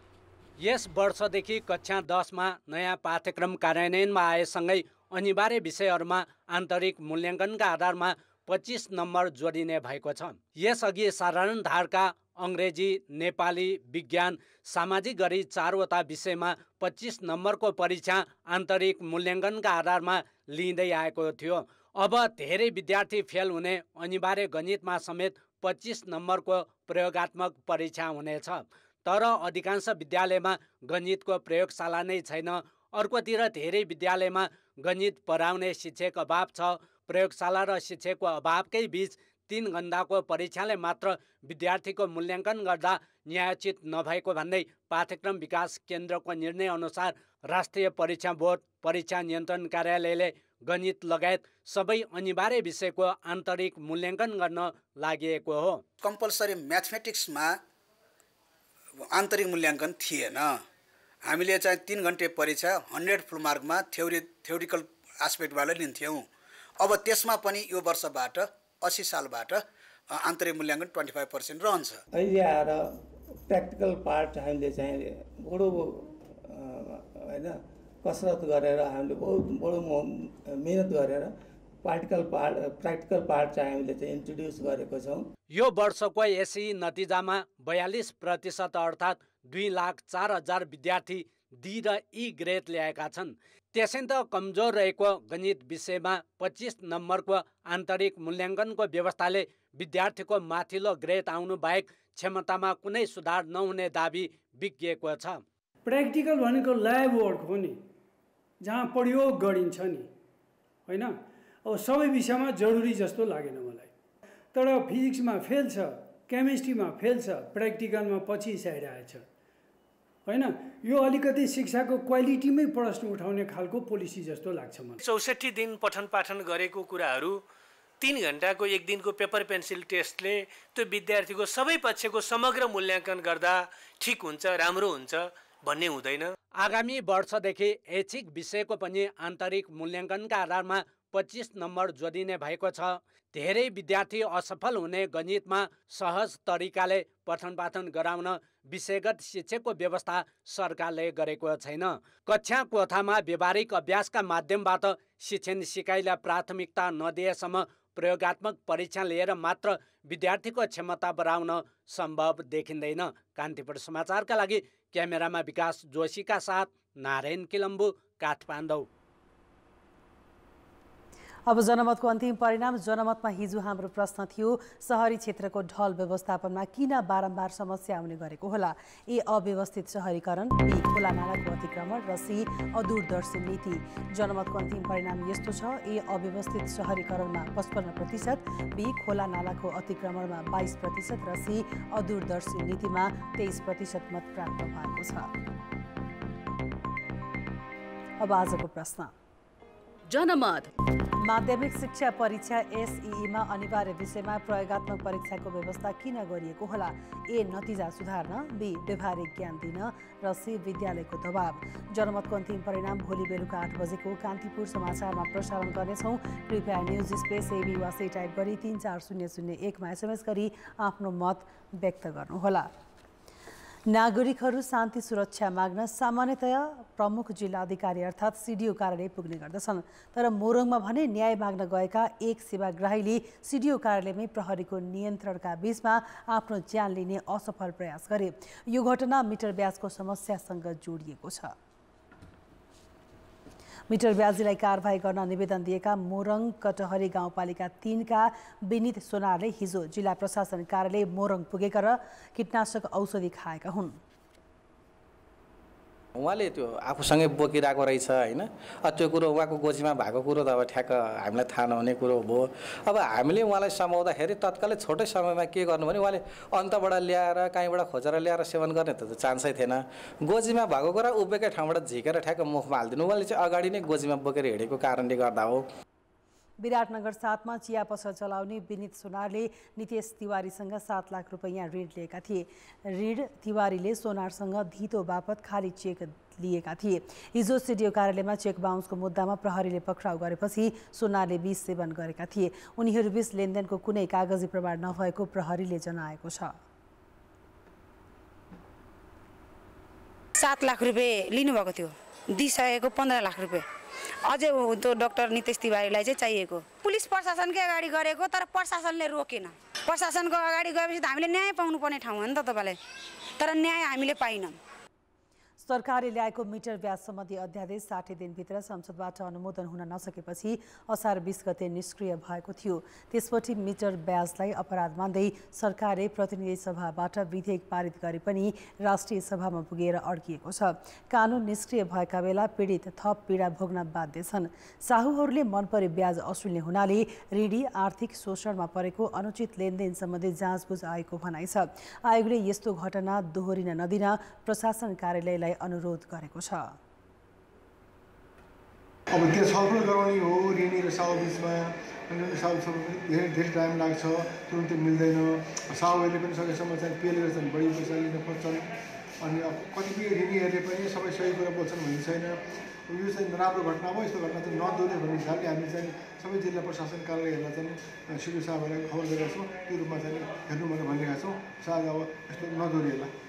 S6: यस वर्षदेखि कक्षा दसमा नयाँ पाठ्यक्रम कार्यान्वयनमा आएसँगै अनिवार्य विषयहरूमा आन्तरिक मूल्याङ्कनका आधारमा पच्चिस नम्बर जोडिने भएको छ यसअघि साधारण धारका अङ्ग्रेजी नेपाली विज्ञान सामाजिक गरी चारवटा विषयमा पच्चिस नम्बरको परीक्षा आन्तरिक मूल्याङ्कनका आधारमा लिँदै आएको थियो अब धेरै विद्यार्थी फेल हुने अनिवार्य गणितमा समेत पच्चिस नम्बरको प्रयोगत्मक परीक्षा हुनेछ तर अधिकांश विद्यालयमा गणितको प्रयोगशाला नै छैन अर्कोतिर धेरै विद्यालयमा गणित पढाउने शिक्षक अभाव छ प्रयोगशाला र शिक्षकको अभावकै बिच तीन घन्टाको परीक्षाले मात्र विद्यार्थीको मूल्याङ्कन गर्दा न्यायोचित नभएको भन्दै पाठ्यक्रम विकास केन्द्रको निर्णयअनुसार राष्ट्रिय परीक्षा बोर्ड परीक्षा नियन्त्रण कार्यालयले गणित लगायत सबै अनिवार्य विषयको आन्तरिक मूल्याङ्कन गर्न लागि हो कम्पलसरी म्याथमेटिक्समा आन्तरिक मूल्याङ्कन थिएन हामीले चाहिँ तिन घन्टे परीक्षा हन्ड्रेड फुल मार्कमा थ्योरी थ्योरिकल आस्पेक्टबाट लिन्थ्यौँ अब त्यसमा पनि यो वर्षबाट असी सालबाट आन्तरिक मूल्याङ्कन ट्वेन्टी फाइभ पर्सेन्ट रहन्छ
S4: अहिले आएर प्र्याक्टिकल पार्ट हामीले चाहिँ बडो होइन कसरत गरेर हामीले बहुत बडो मिहिनेत गरेर पार्टिकल पार्ट प्र्याक्टिकल पार्ट चाहिँ हामीले चाहिँ इन्ट्रोड्युस गरेको छौँ यो
S6: वर्षको एसई नतिजामा बयालिस प्रतिशत अर्थात् दुई लाख चार हजार विद्यार्थी डी र ई e ग्रेड ल्याएका छन् त्यसैन्त कमजोर रहेको गणित विषयमा पच्चिस नम्बरको आन्तरिक मूल्याङ्कनको व्यवस्थाले विद्यार्थीको माथिल्लो ग्रेड आउनु बाहेक क्षमतामा कुनै सुधार नहुने दावी बिग्रिएको छ
S4: प्र्याक्टिकल भनेको ल्याब वर्क हो नि जहाँ प्रयोग गरिन्छ नि होइन अब सबै विषयमा जरुरी जस्तो लागेन मलाई तर फिजिक्समा फेल छ केमिस्ट्रीमा फेल छ प्र्याक्टिकलमा पछि साइड आएछ होइन यो अलिकति शिक्षाको क्वालिटीमै प्रश्न उठाउने खालको पोलिसी जस्तो लाग्छ मलाई चौसठी दिन पठन पाठन गरेको कुराहरू तिन घन्टाको एक दिनको पेपर पेन्सिल टेस्टले त्यो विद्यार्थीको सबै पक्षको समग्र मूल्याङ्कन गर्दा ठिक हुन्छ राम्रो हुन्छ भन्ने हुँदैन
S6: आगामी वर्षदेखि ऐच्छिक विषयको पनि आन्तरिक मूल्याङ्कनका आधारमा पच्चिस नम्बर जोडिने भएको छ धेरै विद्यार्थी असफल हुने गणितमा सहज तरिकाले पठन पाठन गराउन विषयगत शिक्षकको व्यवस्था सरकारले गरेको छैन कक्षा कोठामा व्यावहारिक अभ्यासका माध्यमबाट शिक्षण सिकाइलाई प्राथमिकता नदिएसम्म प्रयोगत्मक परीक्षा लिएर मात्र विद्यार्थीको क्षमता बढाउन सम्भव देखिँदैन कान्तिपुर समाचारका लागि क्यामेरामा विकास जोशीका साथ नारायण किलम्बु काठमाडौँ
S1: अब जनमतको अन्तिम परिणाम जनमतमा हिजो हाम्रो प्रश्न थियो सहरी क्षेत्रको ढल व्यवस्थापनमा किन बारम्बार समस्या आउने गरेको होला ए अव्यवस्थित सहरीकरण बी खोला नालाको अतिक्रमण र सी अदूरदर्शी नीति जनमतको अन्तिम परिणाम यस्तो छ ए अव्यवस्थित सहरीकरणमा पचपन्न प्रतिशत बी नालाको अतिक्रमणमा बाइस प्रतिशत र सी अदूरदर्शी नीतिमा तेइस प्रतिशत मत प्राप्त भएको छ अब आजको प्रश्न जनमत माध्यमिक शिक्षा परीक्षा एसइईमा अनिवार्य विषयमा प्रयोगत्मक परीक्षाको व्यवस्था किन गरिएको होला ए नतिजा सुधार्न बी व्यवहारिक ज्ञान दिन र सी विद्यालयको दबाव जनमतको अन्तिम परिणाम भोलि बेलुका आठ बजेको कान्तिपुर समाचारमा प्रसारण गर्नेछौँ कृपया न्युज स्पेस एबी वा सी टाइप गरी तिन चार शून्य शून्य एकमा एसएमएस गरी आफ्नो मत व्यक्त गर्नुहोला नागरिकहरू शान्ति सुरक्षा माग्न सामान्यतया प्रमुख जिल्ला अधिकारी अर्थात् सिडिओ कार्यालय पुग्ने गर्दछन् तर मोरङमा भने न्याय माग्न गएका एक सेवाग्राहीले सिडिओ कार्यालयमै प्रहरीको नियन्त्रणका बीचमा आफ्नो ज्यान लिने असफल प्रयास गरे यो घटना मिटर ब्याजको समस्यासँग जोडिएको छ मिटर ब्याजीलाई कारवाही गर्न निवेदन दिएका मोरङ कटहरी गाउँपालिका तिनका विनित सोनारले हिजो जिल्ला प्रशासन कार्यालय मोरङ पुगेका र कीटनाशक औषधि खाएका हुन्
S4: उहाँले त्यो आफूसँगै बोकिरहेको रहेछ होइन त्यो कुरो उहाँको गोजीमा भएको कुरो त अब ठ्याक्क हामीलाई थाहा नहुने कुरो भयो अब हामीले उहाँलाई समाउँदाखेरि तत्कालै छोटै समयमा के गर्नु भने उहाँले अन्तबाट ल्याएर कहीँबाट खोजेर ल्याएर सेवन गर्ने त चान्सै थिएन गोजीमा भएको कुरा उभिएकै ठाउँबाट झिकेर ठ्याक्क मुखमा हालिदिनु उहाँले चाहिँ अगाडि नै गोजीमा बोकेर हिँडेको कारणले गर्दा हो
S1: विराटनगर सातमा चिया पसल चलाउने विनित सोनारले नितेश तिवारीसँग सात लाख रुपैयाँ ऋण लिएका थिए ऋण तिवारीले सोनारसँग धितो बापत खाली चेक लिएका थिए हिजो सिडिओ कार्यालयमा चेक बााउन्सको मुद्दामा प्रहरीले पक्राउ गरेपछि सोनारले बिस सेवन गरेका थिए उनीहरू उनीहरूबीच लेनदेनको कुनै कागजी प्रमाण नभएको प्रहरीले जनाएको छ
S9: सात लाख रुपियाँ लिनुभएको थियो दिइसकेको पन्ध्र लाख रुपियाँ अझै त्यो डक्टर नितेश तिवारीलाई चाहिँ चाहिएको पुलिस प्रशासनकै अगाडि गरेको तर प्रशासनले रोकेन प्रशासनको अगाडि गएपछि
S1: त हामीले न्याय पाउनुपर्ने ठाउँ हो नि त तपाईँलाई तर न्याय हामीले पाइनौँ सरकारले ल्याएको मिटर ब्याज सम्बन्धी अध्यादेश साठी दिनभित्र संसदबाट अनुमोदन हुन नसकेपछि असार बिस गते निष्क्रिय भएको थियो त्यसपछि मिटर ब्याजलाई अपराध मान्दै सरकारले प्रतिनिधि सभाबाट विधेयक पारित गरे पनि राष्ट्रिय सभामा पुगेर अड्किएको छ कानुन निष्क्रिय भएका बेला पीडित थप पीडा भोग्न बाध्य छन् साहुहरूले मन परे ब्याज असुल्ने हुनाले ऋणी आर्थिक शोषणमा परेको अनुचित लेनदेन सम्बन्धी जाँचबुझ आएको भनाइ छ आयोगले यस्तो घटना दोहोरिन नदिन प्रशासन कार्यालयलाई अनुरोध गरेको छ अब त्यो छलफल गराउने हो ऋणी र साउ बिचमा
S7: धेरै धेरै टाइम लाग्छ तुरुन्तै मिल्दैन साहुहरूले पनि सकेसम्म चाहिँ पेल गर्छन् बढी पैसा लिन खोज्छन् अनि अब कतिपय ऋणीहरूले पनि सबै सही कुरा बोल्छन् भन्ने छैन यो चाहिँ नराम्रो घटना हो यस्तो घटना चाहिँ नदुने भन्ने हिसाबले हामी चाहिँ सबै जिल्ला प्रशासन कार्यालयहरूलाई चाहिँ सिडु साहबहरूलाई खबर गरेका छौँ त्यो रूपमा चाहिँ हेर्नु भनेर भनिरहेका छौँ सायद अब यस्तो नदुनेहरूलाई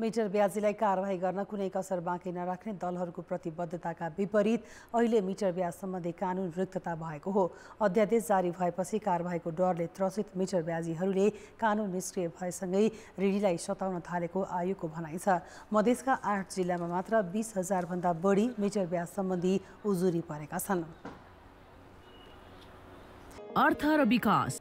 S1: मिटर ब्याजीलाई कारवाही गर्न कुनै कसर बाँकी नराख्ने दलहरूको प्रतिबद्धताका विपरीत अहिले मिटर ब्याज सम्बन्धी कानुन रिक्तता भएको हो अध्यादेश जारी भएपछि कारवाहीको डरले त्रसित मिटर ब्याजीहरूले कानुन निष्क्रिय भएसँगै ऋणीलाई सताउन थालेको आयोगको भनाइ छ मधेसका आठ जिल्लामा मात्र बिस हजारभन्दा बढी मिटर ब्याज सम्बन्धी उजुरी परेका छन्
S2: अर्थ र विकास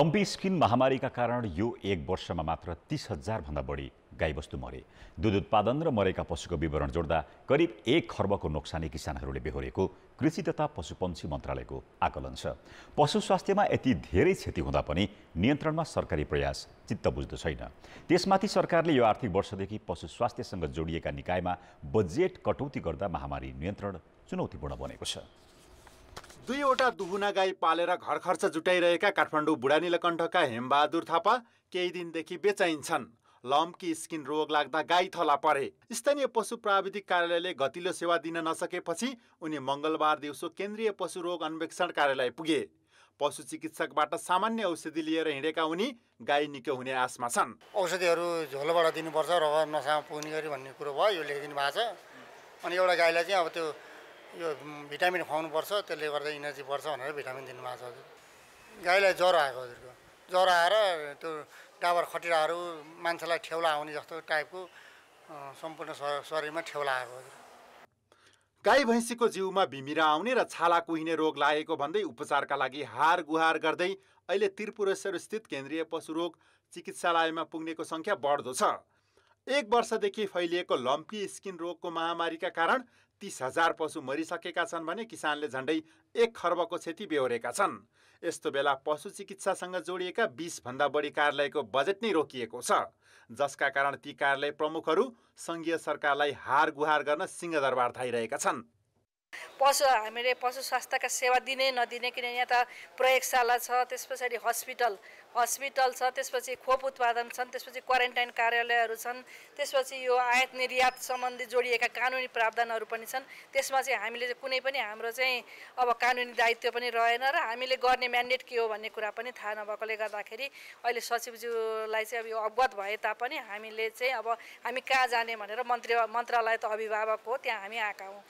S2: लम्पी स्किन महामारीका कारण यो एक वर्षमा मात्र तिस हजारभन्दा बढी गाईबस्तु मरे दुध उत्पादन र मरेका पशुको विवरण जोड्दा करिब एक खर्बको नोक्सानी किसानहरूले बेहोरेको कृषि तथा पशुपन्छी मन्त्रालयको आकलन छ पशु स्वास्थ्यमा यति धेरै क्षति हुँदा पनि नियन्त्रणमा सरकारी प्रयास चित्त बुझ्दो छैन त्यसमाथि सरकारले यो आर्थिक वर्षदेखि पशु स्वास्थ्यसँग जोडिएका निकायमा बजेट कटौती गर्दा महामारी नियन्त्रण चुनौतीपूर्ण बनेको छ
S5: दुईवटा दुहुना गाई पालेर घर खर्च जुटाइरहेका काठमाडौँ बुढानीलकण्ठका हेमबहादुर थापा केही दिनदेखि बेचाइन्छन् लम्की स्किन रोग लाग्दा गाई थला परे स्थानीय पशु प्राविधिक कार्यालयले गतिलो सेवा दिन नसकेपछि उनी मङ्गलबार दिउँसो केन्द्रीय पशु रोग अन्वेक्षण कार्यालय पुगे पशु चिकित्सकबाट सामान्य औषधि लिएर हिँडेका उनी गाई निको हुने आशमा छन्
S4: औषधिहरू झोलोबाट दिनुपर्छ र नसामा पुग्ने गरी भन्ने कुरो भयो यो लेखिदिनु भएको छ अनि एउटा गाईलाई चाहिँ अब त्यो यो भिटामिन खुवाउनुपर्छ त्यसले गर्दा इनर्जी बढ्छ भनेर भिटामिन दिनुभएको छ गाईलाई ज्वरो आएको हजुरको ज्वरो आएर त्यो डाबर खटिराहरू मान्छेलाई ठेउला आउने जस्तो टाइपको सम्पूर्ण शरीरमा
S5: ठेउला आएको गाई भैँसीको जिउमा भिमिरा आउने र छाला कुहिने रोग लागेको भन्दै उपचारका लागि हार गुहार गर्दै अहिले त्रिपुरेश्वर स्थित केन्द्रीय पशुरोग चिकित्सालयमा पुग्नेको सङ्ख्या बढ्दो छ एक वर्षदेखि फैलिएको लम्पी स्किन रोगको महामारीका कारण तिस हजार पशु मरिसकेका छन् भने किसानले झन्डै एक खर्बको क्षति बेहोरेका छन् यस्तो बेला पशु चिकित्सासँग जोडिएका बिसभन्दा बढी कार्यालयको बजेट नै रोकिएको छ जसका कारण ती कार्यालय प्रमुखहरू सङ्घीय सरकारलाई हार गुहार गर्न सिंहदरबार थाइरहेका छन्
S9: पशु हामीले पशु स्वास्थ्यका सेवा दिने नदिने किनभने यहाँ त प्रयोगशाला छ त्यस पछाडि हस्पिटल हस्पिटल छ त्यसपछि खोप उत्पादन छन् त्यसपछि क्वारेन्टाइन कार्यालयहरू छन् त्यसपछि यो आयात निर्यात सम्बन्धी जोडिएका कानुनी प्रावधानहरू पनि छन् त्यसमा चाहिँ हामीले कुनै पनि हाम्रो चाहिँ अब कानुनी दायित्व पनि रहेन र हामीले गर्ने म्यान्डेट के हो भन्ने कुरा पनि थाहा नभएकोले गर्दाखेरि अहिले सचिवज्यूलाई चाहिँ अब यो अवगत भए तापनि हामीले चाहिँ अब हामी कहाँ जाने भनेर मन्त्री मन्त्रालय त अभिभावक हो त्यहाँ हामी आएका हौँ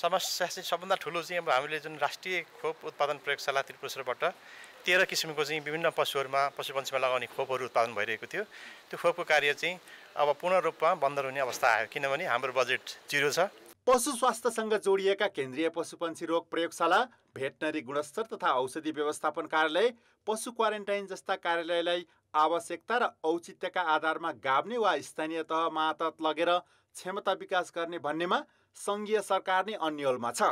S8: समस्या चाहिँ सबभन्दा ठुलो चाहिँ अब हामीले जुन राष्ट्रिय खोप उत्पादन प्रयोगशाला त्रिपुरेश्वरबाट तेह्र किसिमको चाहिँ विभिन्न पशुहरूमा पशुपन्छीमा लगाउने
S5: खोपहरू उत्पादन भइरहेको थियो त्यो खोपको कार्य चाहिँ अब पूर्ण रूपमा बन्द हुने अवस्था आयो किनभने हाम्रो बजेट जिरो छ पशु स्वास्थ्यसँग जोडिएका केन्द्रीय पशुपन्छी रोग प्रयोगशाला भेटनरी गुणस्तर तथा औषधि व्यवस्थापन कार्यालय पशु क्वारेन्टाइन जस्ता कार्यालयलाई आवश्यकता र औचित्यका आधारमा गाब्ने वा स्थानीय तह मातहत लगेर क्षमता विकास गर्ने भन्नेमा सङ्घीय सरकार नै अन्यलमा छ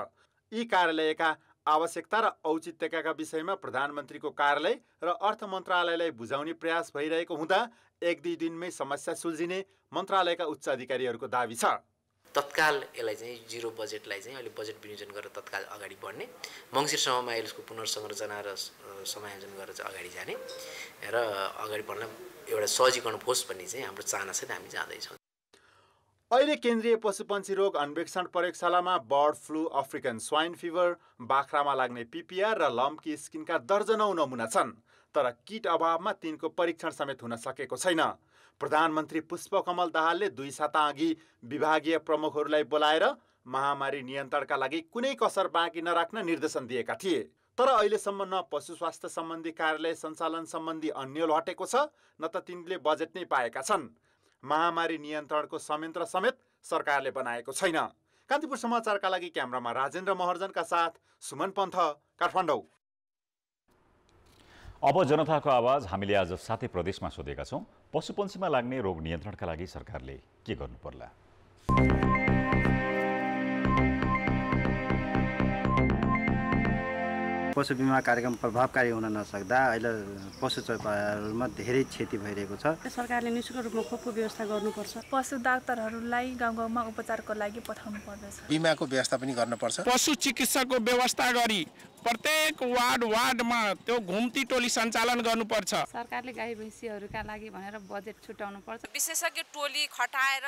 S5: यी कार्यालयका आवश्यकता र औचित्यका विषयमा प्रधानमन्त्रीको कार्यालय र अर्थ मन्त्रालयलाई बुझाउने प्रयास भइरहेको हुँदा एक दुई दिनमै समस्या सुल्झिने मन्त्रालयका उच्च अधिकारीहरूको दावी छ तत्काल
S6: यसलाई चाहिँ जिरो बजेटलाई चाहिँ अहिले बजेट विनियोजन गरेर तत्काल अगाडि बढ्ने मङ्सिरसम्ममा यसको पुनर्संरचना र समायोजन गरेर चाहिँ अगाडि जाने र अगाडि बढ्न एउटा सहजीकरण होस् भन्ने चाहिँ हाम्रो चाहना छ हामी जाँदैछौँ
S5: अहिले केन्द्रीय पशुपन्छी रोग अन्वेषण प्रयोगशालामा bird flu African swine fever बाख्रामा लाग्ने पिपिआर र लम्की स्किनका दर्जनौ नमुना छन् तर किट अभावमा तिनको परीक्षण समेत हुन सकेको छैन प्रधानमन्त्री पुष्पकमल दाहालले दुई साता अघि विभागीय प्रमुखहरूलाई बोलाएर महामारी नियन्त्रणका लागि कुनै कसर बाँकी नराख्न निर्देशन दिएका थिए तर अहिलेसम्म न पशु स्वास्थ्य सम्बन्धी कार्यालय सञ्चालन सम्बन्धी अन्यल हटेको छ न त तिनले बजेट नै पाएका छन् महामारी नियन्त्रणको संयन्त्र समेत सरकारले बनाएको छैन कान्तिपुर समाचारका लागि क्यामरामा राजेन्द्र महर्जनका साथ सुमन पन्थ काठमाडौँ
S2: अब जनताको आवाज हामीले आज साथै प्रदेशमा सोधेका छौँ पशुपन्छीमा लाग्ने रोग नियन्त्रणका लागि सरकारले के गर्नु पर्ला
S8: पशु बिमा कार्यक्रम प्रभावकारी हुन नसक्दा अहिले पशु चौपाहरूमा
S5: धेरै क्षति भइरहेको छ
S10: सरकारले निशुल्क रूपमा खोपको व्यवस्था गर्नुपर्छ पशु डाक्टरहरूलाई गाउँ गाउँमा उपचारको लागि पठाउनु पर्दछ
S5: बिमाको व्यवस्था पनि गर्नुपर्छ पशु
S7: चिकित्साको व्यवस्था गरी
S4: प्रत्येक वार्ड वार्डमा त्यो घुम्ती टोली सञ्चालन गर्नुपर्छ
S9: सरकारले गाई भैँसीहरूका लागि भनेर बजेट छुट्याउनु पर्छ विशेषज्ञ टोली खटाएर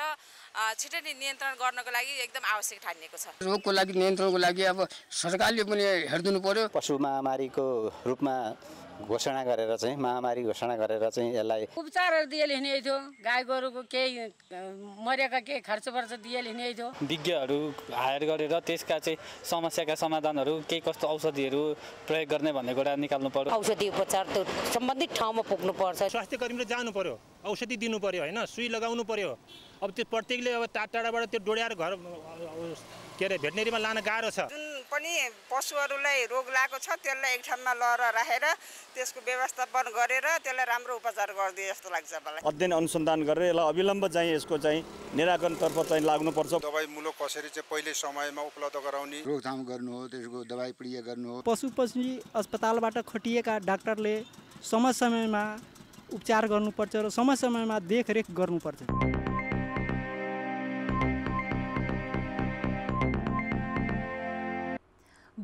S9: छिटै नियन्त्रण गर्नको लागि एकदम आवश्यक ठानिएको छ
S4: रोगको लागि नियन्त्रणको लागि अब सरकारले पनि
S6: हेरिदिनु पर्यो पशु महामारीको रूपमा घोषणा गरेर चाहिँ महामारी घोषणा गरेर चाहिँ यसलाई उपचारहरू दिए लेख्ने थियो गाई गोरुको केही मरेका केही खर्च वर्च दिए लेख्ने थियो
S4: विज्ञहरू हायर गरेर त्यसका चाहिँ समस्याका समाधानहरू केही कस्तो औषधिहरू प्रयोग गर्ने भन्ने कुरा निकाल्नु पर्यो औषधि उपचार त सम्बन्धित ठाउँमा पुग्नुपर्छ
S8: स्वास्थ्य कर्मीले जानु पर्यो औषधि दिनु पर्यो होइन सुई लगाउनु पर्यो अब त्यो प्रत्येकले अब टाढा टाढाबाट त्यो डोड्याएर घर के अरे भेटनेरीमा लान गाह्रो छ जुन
S9: पनि पशुहरूलाई रोग लागेको छ त्यसलाई एक ठाउँमा लहर राखेर त्यसको व्यवस्थापन गरेर त्यसलाई राम्रो
S7: उपचार गरिदिए जस्तो
S2: लाग्छ मलाई अध्ययन अनुसन्धान गरेर यसलाई अविलम्ब चाहिँ यसको चाहिँ निराकरणतर्फ चाहिँ लाग्नुपर्छ
S7: मुलो कसरी चाहिँ पहिले समयमा उपलब्ध गराउने रोकथाम गर्नु हो त्यसको दबाई प्रिय गर्नु हो
S6: पशु पशु अस्पतालबाट खटिएका डाक्टरले समय समयमा उपचार गर्नुपर्छ र समय समयमा देखरेख गर्नुपर्छ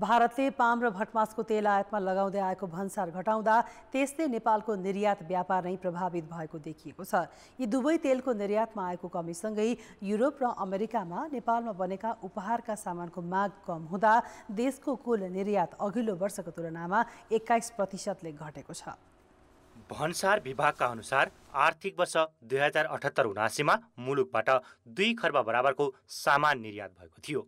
S1: भारतले पाम र भटमासको तेल आयातमा लगाउँदै आएको भन्सार घटाउँदा त्यसले नेपालको निर्यात व्यापार नै प्रभावित भएको देखिएको छ यी दुवै तेलको निर्यातमा आएको कमीसँगै युरोप र अमेरिकामा नेपालमा बनेका उपहारका सामानको माग कम हुँदा देशको कुल निर्यात अघिल्लो वर्षको तुलनामा एक्काइस प्रतिशतले घटेको छ
S8: भन्सार विभागका अनुसार आर्थिक वर्ष दुई हजार अठहत्तर उनासीमा मुलुकबाट दुई खर्ब बराबरको सामान निर्यात भएको थियो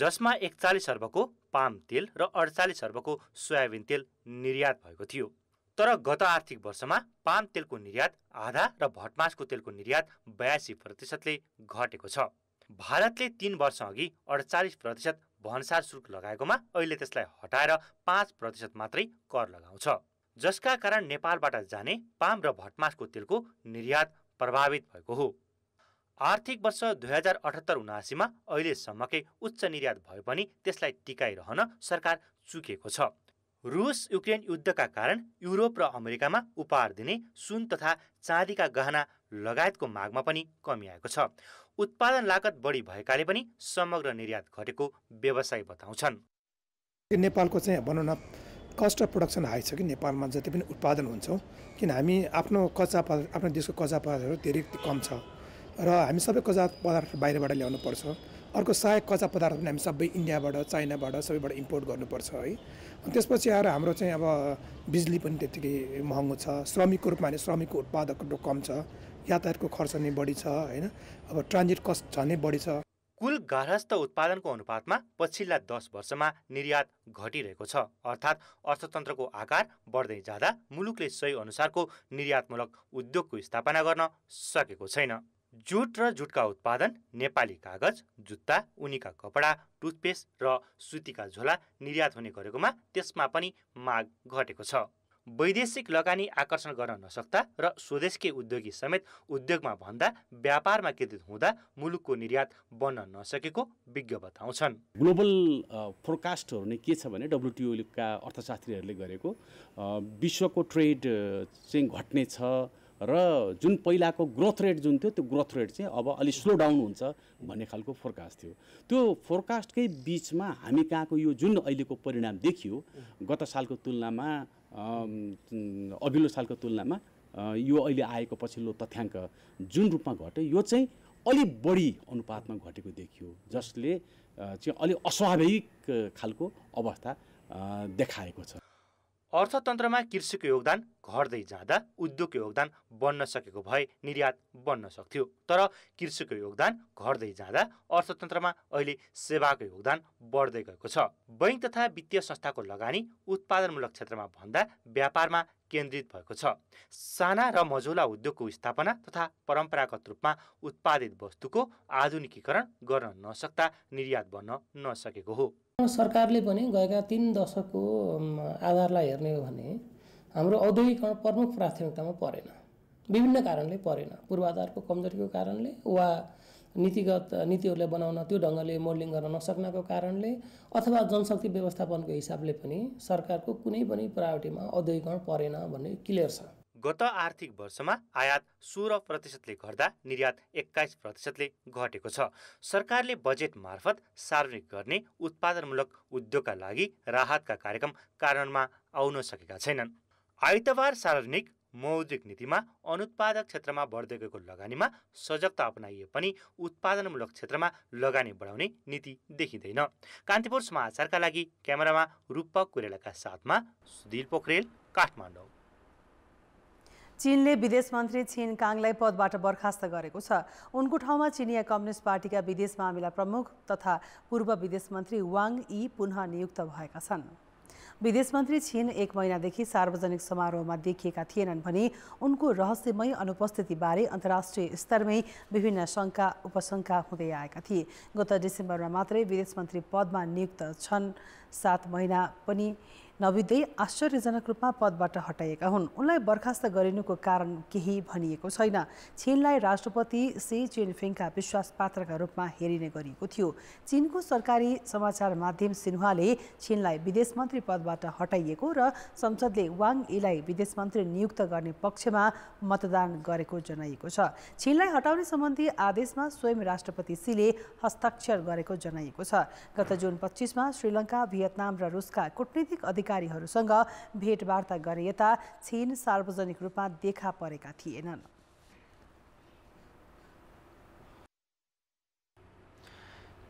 S8: जसमा एकचालिस अर्बको पाम तेल र अडचालिस अर्बको सोयाबिन तेल निर्यात भएको थियो तर गत आर्थिक वर्षमा पाम तेलको निर्यात आधा र भटमासको तेलको निर्यात बयासी प्रतिशतले घटेको छ भारतले तीन अघि अडचालिस प्रतिशत भन्सार शुल्क लगाएकोमा अहिले त्यसलाई हटाएर पाँच प्रतिशत मात्रै कर लगाउँछ जसका कारण नेपालबाट जाने पाम र भटमासको तेलको निर्यात प्रभावित भएको हो आर्थिक वर्ष दुई हजार अठहत्तर उनासीमा अहिलेसम्मकै उच्च निर्यात भए पनि त्यसलाई टिकाइरहन सरकार चुकेको छ रुस युक्रेन युद्धका कारण युरोप र अमेरिकामा उपहार दिने सुन तथा चाँदीका गहना लगायतको मागमा पनि कमी आएको छ उत्पादन लागत बढी भएकाले पनि समग्र निर्यात घटेको व्यवसाय बताउँछन्
S7: नेपालको चाहिँ भनौँ न कस्ट अफ प्रोडक्सन हाई छ कि नेपालमा जति पनि उत्पादन हुन्छौँ किन हामी आफ्नो कच्चा पदार्थ आफ्नो देशको कच्चा पदार्थहरू धेरै कम छ र हामी सबै कच्चा पदार्थ बाहिरबाट ल्याउनु पर्छ अर्को सहायक कच्चा पदार्थ पनि हामी सबै इन्डियाबाट चाइनाबाट सबैबाट इम्पोर्ट गर्नुपर्छ है त्यसपछि आएर हाम्रो चाहिँ अब बिजुली पनि त्यत्तिकै महँगो छ श्रमिकको रूपमा अहिले श्रमिकको उत्पादकहरू कम छ यातायातको खर्च नै बढी छ होइन अब ट्रान्जिट कस्ट झनै बढी छ
S8: कुल गार्हस्थ उत्पादनको अनुपातमा पछिल्ला दस वर्षमा निर्यात घटिरहेको छ अर्थात् अर्थतन्त्रको आकार बढ्दै जाँदा मुलुकले सही अनुसारको निर्यातमूलक उद्योगको स्थापना गर्न सकेको छैन जुट र जुटका उत्पादन नेपाली कागज जुत्ता उनीका कपडा टुथपेस्ट र सुतीका झोला निर्यात हुने गरेकोमा त्यसमा पनि माग घटेको छ वैदेशिक लगानी आकर्षण गर्न नसक्दा र स्वदेशकै उद्योगी समेत उद्योगमा भन्दा व्यापारमा केन्द्रित हुँदा मुलुकको निर्यात बन्न नसकेको विज्ञ बताउँछन्
S4: ग्लोबल फोरकास्टहरू नै के छ भने डब्लुटिओका अर्थशास्त्रीहरूले गरेको विश्वको ट्रेड चाहिँ घट्ने छ र जुन पहिलाको ग्रोथ रेट जुन थियो त्यो ग्रोथ रेट चाहिँ अब अलिक स्लो डाउन हुन्छ भन्ने खालको फोरकास्ट थियो त्यो फोरकास्टकै बिचमा हामी कहाँको यो जुन अहिलेको परिणाम देखियो गत सालको तुलनामा अघिल्लो सालको तुलनामा यो अहिले आएको पछिल्लो तथ्याङ्क जुन रूपमा घट्यो यो चाहिँ अलिक बढी अनुपातमा घटेको देखियो जसले चाहिँ अलिक अस्वाभाविक खालको अवस्था देखाएको छ
S8: अर्थतन्त्रमा कृषिको योगदान घट्दै जाँदा उद्योगको योगदान बन्न सकेको भए निर्यात बन्न सक्थ्यो तर कृषिको योगदान घट्दै जाँदा अर्थतन्त्रमा अहिले सेवाको योगदान बढ्दै गएको छ बैङ्क तथा वित्तीय संस्थाको लगानी उत्पादनमूलक क्षेत्रमा भन्दा व्यापारमा केन्द्रित भएको छ साना र मझौला उद्योगको स्थापना तथा परम्परागत रूपमा उत्पादित वस्तुको आधुनिकीकरण गर्न नसक्दा निर्यात बन्न नसकेको हो
S1: सरकारले पनि गएका तिन दशकको
S4: आधारलाई हेर्ने हो भने हाम्रो औद्योगिकरण प्रमुख प्राथमिकतामा परेन
S1: विभिन्न कारणले परेन पूर्वाधारको कमजोरीको कारणले वा नीतिगत नीतिहरूलाई बनाउन त्यो ढङ्गले मोडलिङ गर्न नसक्नको कारणले अथवा जनशक्ति व्यवस्थापनको हिसाबले पनि सरकारको कुनै पनि प्रायोरिटीमा औद्योगिकरण परेन भन्ने क्लियर छ
S8: गत आर्थिक वर्षमा आयात सोह्र प्रतिशतले घट्दा निर्यात एक्काइस प्रतिशतले घटेको छ सरकारले बजेट मार्फत सार्वजनिक गर्ने उत्पादनमूलक उद्योगका लागि राहतका कार्यक्रम कारणमा आउन सकेका छैनन् आइतबार सार्वजनिक मौद्रिक नीतिमा अनुत्पादक क्षेत्रमा बढ्दै गएको लगानीमा सजगता अपनाइए पनि उत्पादनमूलक क्षेत्रमा लगानी बढाउने नीति देखिँदैन कान्तिपुर समाचारका लागि क्यामेरामा रूपक कुरेलाका साथमा सुधीर पोखरेल काठमाडौँ
S1: चीनले विदेश मन्त्री छिन काङलाई पदबाट बर्खास्त गरेको छ उनको ठाउँमा चिनिया कम्युनिस्ट पार्टीका विदेश मामिला प्रमुख तथा पूर्व विदेश मन्त्री वाङ यी पुनः नियुक्त भएका छन् विदेश मन्त्री छिन एक महिनादेखि सार्वजनिक समारोहमा देखिएका थिएनन् भने उनको रहस्यमय अनुपस्थितिबारे अन्तर्राष्ट्रिय स्तरमै विभिन्न शङ्का उपशङ्का हुँदै आएका थिए गत डिसेम्बरमा मात्रै विदेश मन्त्री पदमा नियुक्त छन् सात महिना पनि नबिदै आश्चर्यजनक रूपमा पदबाट हटाइएका हुन् उनलाई बर्खास्त गरिनुको कारण केही भनिएको छैन चीनलाई राष्ट्रपति सी चिनफिङका विश्वास पात्रका रूपमा हेरिने गरिएको थियो चिनको सरकारी समाचार माध्यम सिन्हाले चीनलाई विदेश मन्त्री पदबाट हटाइएको र संसदले वाङ इलाई विदेश मन्त्री नियुक्त गर्ने पक्षमा मतदान गरेको जनाइएको छ चिनलाई हटाउने सम्बन्धी आदेशमा स्वयं राष्ट्रपति सीले हस्ताक्षर गरेको जनाइएको छ गत जुन पच्चिसमा श्रीलङ्का भियतनाम र रुसका कूटनीतिक अधिकारीहरूसँग भेटवार्ता गरे यता छिन सार्वजनिक रूपमा देखा परेका थिएनन्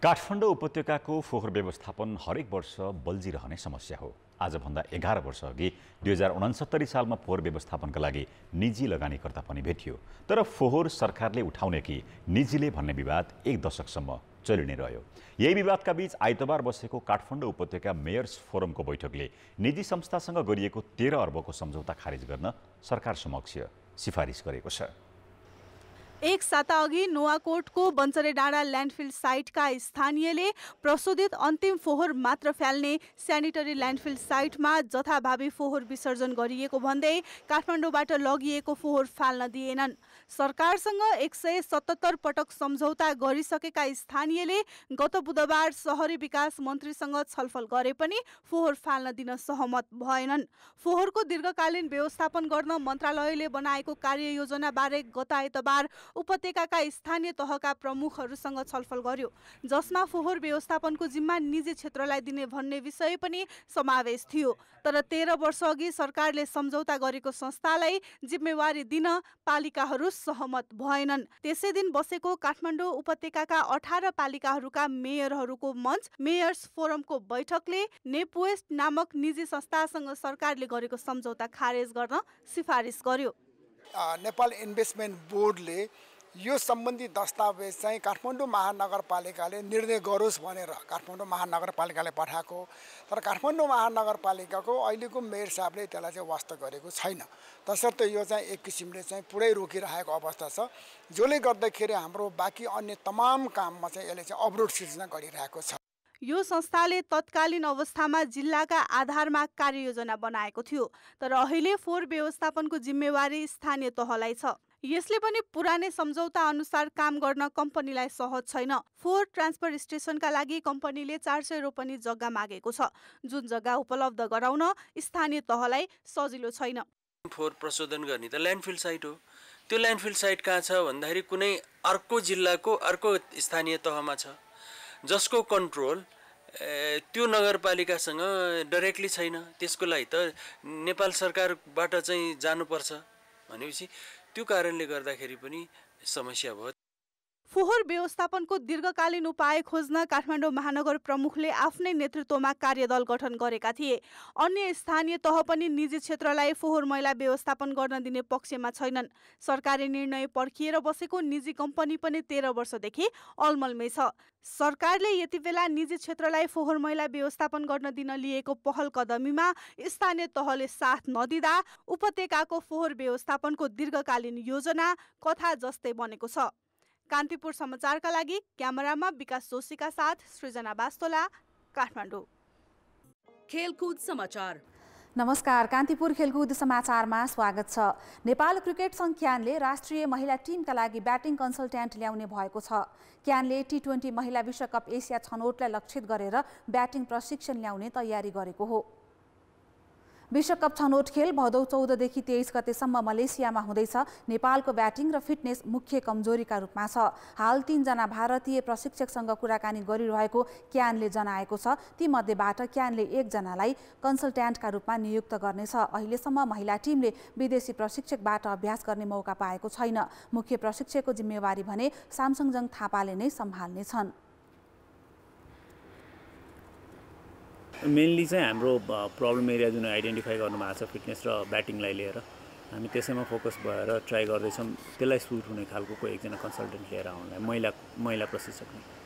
S2: काठमाडौँ उपत्यकाको फोहोर व्यवस्थापन हरेक वर्ष बल्झिरहने समस्या हो आजभन्दा एघार वर्ष अघि दुई हजार उनसत्तरी सालमा फोहोर व्यवस्थापनका लागि निजी लगानीकर्ता पनि भेटियो तर फोहोर सरकारले उठाउने कि निजीले भन्ने विवाद एक दशकसम्म चलि रह्यो यही विवादका बीच आइतबार बसेको काठमाडौँ उपत्यका मेयर्स फोरमको बैठकले निजी संस्थासँग गरिएको तेह्र अर्बको सम्झौता खारेज गर्न सरकार समक्ष सिफारिस गरेको छ
S10: एक साताअघि नुवाकोटको बन्चरे डाँडा ल्यान्डफिल साइटका स्थानीयले प्रशोधित अन्तिम फोहोर मात्र फ्याल्ने सेनिटरी ल्यान्डफिल साइटमा जथाभावी फोहोर विसर्जन गरिएको भन्दै काठमाडौँबाट लगिएको फोहोर फाल्न दिएनन् सरकारसँग एक सय सतहत्तर पटक सम्झौता गरिसकेका स्थानीयले गत बुधबार सहरी विकास मन्त्रीसँग छलफल गरे पनि फोहोर फाल्न दिन सहमत भएनन् फोहोरको दीर्घकालीन व्यवस्थापन गर्न मन्त्रालयले बनाएको कार्ययोजनाबारे गत आइतबार उपत्यकाका स्थानीय तहका प्रमुखहरूसँग छलफल गर्यो जसमा फोहोर व्यवस्थापनको जिम्मा निजी क्षेत्रलाई दिने भन्ने विषय पनि समावेश थियो तर तेह्र वर्षअघि सरकारले सम्झौता गरेको संस्थालाई जिम्मेवारी दिन पालिकाहरू सहमत भएनन् त्यसै दिन बसेको काठमाडौँ उपत्यकाका अठार पालिकाहरूका मेयरहरूको मञ्च मेयर्स फोरमको बैठकले नेपवेस्ट नामक निजी संस्थासँग सरकारले गरेको सम्झौता खारेज गर्न सिफारिस गर्यो
S6: नेपाल इन्भेस्टमेन्ट बोर्डले यो सम्बन्धी दस्तावेज चाहिँ काठमाडौँ महानगरपालिकाले निर्णय गरोस् भनेर काठमाडौँ महानगरपालिकाले पठाएको तर काठमाडौँ महानगरपालिकाको अहिलेको मेयर साहबले त्यसलाई चाहिँ वास्तव गरेको छैन तसर्थ यो चाहिँ एक किसिमले चाहिँ पुरै रोकिरहेको अवस्था छ जसले गर्दाखेरि हाम्रो बाँकी अन्य तमाम काममा चाहिँ यसले चाहिँ अवरोध सिर्जना गरिरहेको छ
S10: यो संस्थाले तत्कालीन अवस्थामा जिल्लाका आधारमा कार्ययोजना बनाएको थियो तर अहिले फोहोर व्यवस्थापनको जिम्मेवारी स्थानीय तहलाई छ यसले पनि पुरानै सम्झौता अनुसार काम गर्न कम्पनीलाई सहज छैन फोहोर ट्रान्सफर स्टेसनका लागि कम्पनीले चार सय रोपनी जग्गा मागेको छ जुन जग्गा उपलब्ध गराउन स्थानीय तहलाई सजिलो छैन
S3: फोहोर प्रशोधन गर्ने त ल्यान्डफिल साइट हो त्यो ल्यान्डफिल साइट कहाँ छ भन्दाखेरि कुनै अर्को जिल्लाको अर्को स्थानीय तहमा छ जसको कन्ट्रोल त्यो नगरपालिकासँग डाइरेक्टली छैन त्यसको लागि त नेपाल सरकारबाट चाहिँ जानुपर्छ भनेपछि
S4: त्यो कारणले गर्दाखेरि पनि समस्या भयो
S10: फोहोर व्यवस्थापनको दीर्घकालीन उपाय खोज्न काठमाडौँ महानगर प्रमुखले आफ्नै नेतृत्वमा कार्यदल गठन गरेका थिए अन्य स्थानीय तह पनि निजी क्षेत्रलाई फोहोर मैला व्यवस्थापन गर्न दिने पक्षमा छैनन् सरकारी निर्णय पर्खिएर बसेको निजी कम्पनी पनि तेह्र वर्षदेखि अलमलमै छ सरकारले यति बेला निजी क्षेत्रलाई फोहोर मैला व्यवस्थापन गर्न दिन लिएको पहल कदमीमा स्थानीय तहले साथ नदिँदा उपत्यकाको फोहोर व्यवस्थापनको दीर्घकालीन योजना कथा जस्तै बनेको छ कान्तिपुर समाचारका लागि क्यामेरामा विकास जोशीका साथ सृजना बास्तोला काठमाडौँ खेलकुद
S9: समाचार नमस्कार कान्तिपुर खेलकुद समाचारमा स्वागत छ नेपाल क्रिकेट सङ्घ क्यानले राष्ट्रिय महिला टिमका लागि ब्याटिङ कन्सल्ट्यान्ट ल्याउने भएको छ क्यानले टी ट्वेन्टी महिला विश्वकप एसिया छनौटलाई लक्षित गरेर ब्याटिङ प्रशिक्षण ल्याउने तयारी गरेको हो विश्वकप छनौट खेल भदौ चौधदेखि तेइस गतेसम्म मलेसियामा हुँदैछ नेपालको ब्याटिङ र फिटनेस मुख्य कमजोरीका रूपमा छ हाल तीनजना भारतीय प्रशिक्षकसँग कुराकानी गरिरहेको क्यानले जनाएको छ तीमध्येबाट क्यानले एकजनालाई कन्सल्ट्यान्टका रूपमा नियुक्त गर्नेछ अहिलेसम्म महिला टिमले विदेशी प्रशिक्षकबाट अभ्यास गर्ने मौका पाएको छैन मुख्य प्रशिक्षकको जिम्मेवारी भने सामसङजङ थापाले नै सम्हाल्नेछन्
S4: मेन्ली चाहिँ हाम्रो प्रब्लम एरिया जुन आइडेन्टिफाई गर्नुभएको छ फिटनेस र ब्याटिङलाई लिएर हामी त्यसैमा फोकस भएर ट्राई गर्दैछौँ त्यसलाई सुट हुने खालको कोही एकजना कन्सल्टेन्ट लिएर आउनुलाई महिला महिला प्रशिक्षक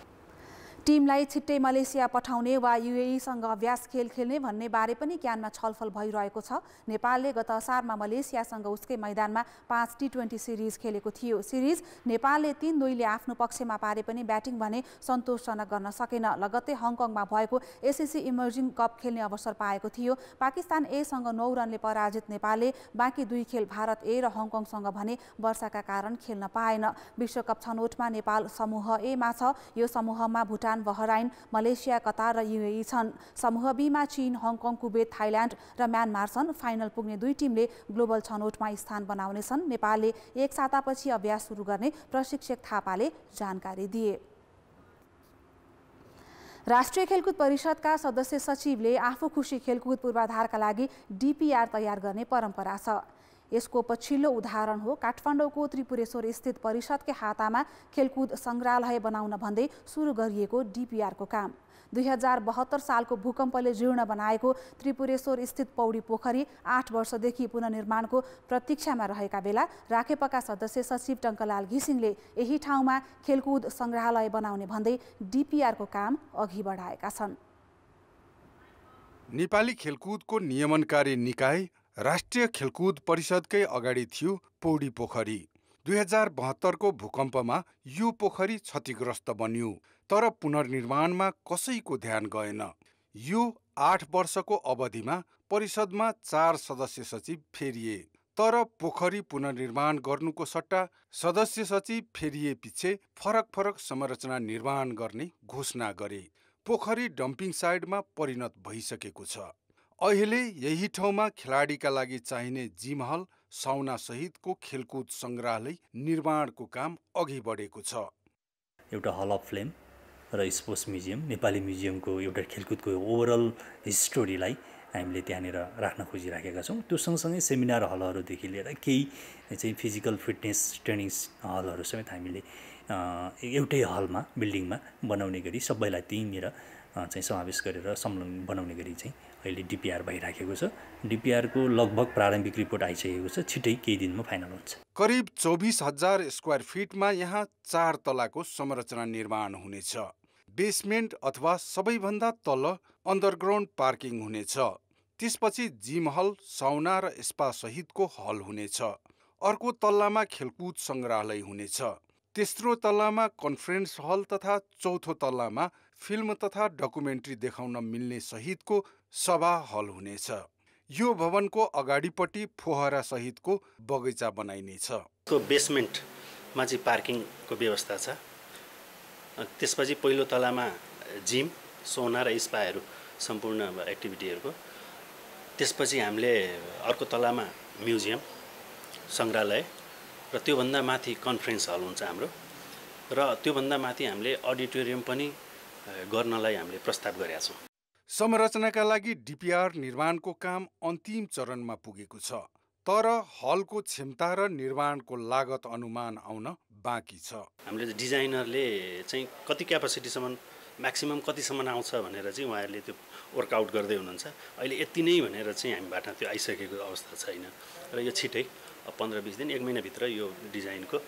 S9: टिमलाई छिट्टै मलेसिया पठाउने वा युएईसँग अभ्यास खेल खेल्ने भन्ने बारे पनि क्यानमा छलफल भइरहेको छ नेपालले गत असारमा मलेसियासँग उसकै मैदानमा पाँच टी ट्वेन्टी सिरिज खेलेको थियो सिरिज नेपालले तिन दुईले आफ्नो पक्षमा पारे पनि ब्याटिङ भने सन्तोषजनक गर्न सकेन लगत्तै हङकङमा भएको एसएसी इमर्जिङ कप खेल्ने अवसर पाएको थियो पाकिस्तान एसँग नौ रनले पराजित नेपालले बाँकी दुई खेल भारत ए र हङकङसँग भने वर्षाका कारण खेल्न पाएन विश्वकप छनौटमा नेपाल समूह एमा छ यो समूहमा Bhutan Iran Bahrain Malaysia Qatar र युएई छन् समूह बीमा चीन हङकङ कुवेत थाइल्याण्ड र म्यानमार छन् फाइनल पुग्ने दुई टिमले ग्लोबल छनौटमा स्थान बनाउनेछन् नेपालले एक सातापछि अभ्यास सुरु गर्ने प्रशिक्षक थापाले जानकारी दिए राष्ट्रिय खेलकुद परिषदका सदस्य सचिवले आफू खुसी खेलकुद पूर्वाधारका लागि डिपिआर तयार गर्ने परम्परा छ यसको पछिल्लो उदाहरण हो काठमाडौँको त्रिपुरेश्वर स्थित परिषदकै हातामा खेलकुद सङ्ग्रहालय बनाउन भन्दै सुरु गरिएको डिपिआरको काम दुई हजार बहत्तर सालको भूकम्पले जीर्ण बनाएको त्रिपुरेश्वर स्थित पौडी पोखरी आठ वर्षदेखि पुननिर्माणको प्रतीक्षामा रहेका बेला राखेपका सदस्य सचिव टङ्कलाल घिसिङले यही ठाउँमा खेलकुद सङ्ग्रहालय बनाउने भन्दै डिपिआरको काम अघि बढाएका छन्
S7: नेपाली खेलकुदको नियमनकारी निकाय राष्ट्रिय खेलकुद परिषदकै अगाडि थियो पौडी पोखरी दुई हजार बहत्तरको भूकम्पमा यो पोखरी क्षतिग्रस्त बन्यो तर पुनर्निर्माणमा कसैको ध्यान गएन यो आठ वर्षको अवधिमा परिषदमा चार सदस्य सचिव फेरिए तर पोखरी पुनर्निर्माण गर्नुको सट्टा सदस्य सचिव फेरिए पछि फरक फरक संरचना निर्माण गर्ने घोषणा गरे पोखरी डम्पिङ साइडमा परिणत भइसकेको छ अहिले यही ठाउँमा खेलाडीका लागि चाहिने जिमहल साउनासहितको खेलकुद सङ्ग्रहालय निर्माणको काम अघि बढेको छ एउटा हल अफ फ्लेम र स्पोर्ट्स म्युजियम नेपाली म्युजियमको एउटा खेलकुदको ओभरअल हिस्टोरीलाई
S4: हामीले त्यहाँनिर राख्न खोजिराखेका छौँ त्यो सँगसँगै सेमिनार हलहरूदेखि लिएर केही चाहिँ फिजिकल फिटनेस ट्रेनिङ हलहरू समेत हामीले एउटै हलमा बिल्डिङमा बनाउने गरी सबैलाई त्यहीँनिर चाहिँ समावेश गरेर संलग्न बनाउने गरी चाहिँ अहिले डिपिआर
S7: भइराखेको छ डिपिआरको लगभग प्रारम्भिक रिपोर्ट आइसकेको छ छिटै केही दिनमा फाइनल हुन्छ करिब चौबिस हजार स्क्वायर फिटमा यहाँ चार तलाको संरचना निर्माण हुनेछ बेसमेन्ट अथवा सबैभन्दा तल अन्डरग्राउन्ड पार्किङ हुनेछ त्यसपछि जिम हल साउना र स्पा सहितको हल हुनेछ अर्को तल्लामा खेलकुद सङ्ग्रहालय हुनेछ तेस्रो तल्लामा कन्फरेन्स हल तथा चौथो तल्लामा फिल्म तथा डकुमेन्ट्री देखाउन मिल्ने सहितको सभा हल हुनेछ यो भवनको अगाडिपट्टि फोहरा सहितको बगैँचा बनाइनेछ बेसमेन्टमा चाहिँ पार्किङको व्यवस्था छ त्यसपछि
S8: पहिलो तलामा जिम सोना र स्पाहरू सम्पूर्ण एक्टिभिटीहरूको त्यसपछि हामीले अर्को तलामा म्युजियम सङ्ग्रहालय र त्योभन्दा माथि कन्फरेन्स हल हुन्छ हाम्रो र त्योभन्दा माथि हामीले अडिटोरियम पनि गर्नलाई हामीले प्रस्ताव गरेका छौँ
S7: संरचनाका लागि डिपिआर निर्माणको काम अन्तिम चरणमा पुगेको छ तर हलको क्षमता र निर्माणको लागत अनुमान आउन बाँकी छ
S8: हामीले डिजाइनरले चाहिँ कति क्यापासिटीसम्म म्याक्सिमम् कतिसम्म आउँछ भनेर चाहिँ उहाँहरूले त्यो वर्कआउट गर्दै हुनुहुन्छ अहिले यति नै भनेर चाहिँ हामीबाट त्यो आइसकेको अवस्था छैन र यो छिटै पन्ध्र बिस दिन एक महिनाभित्र यो डिजाइनको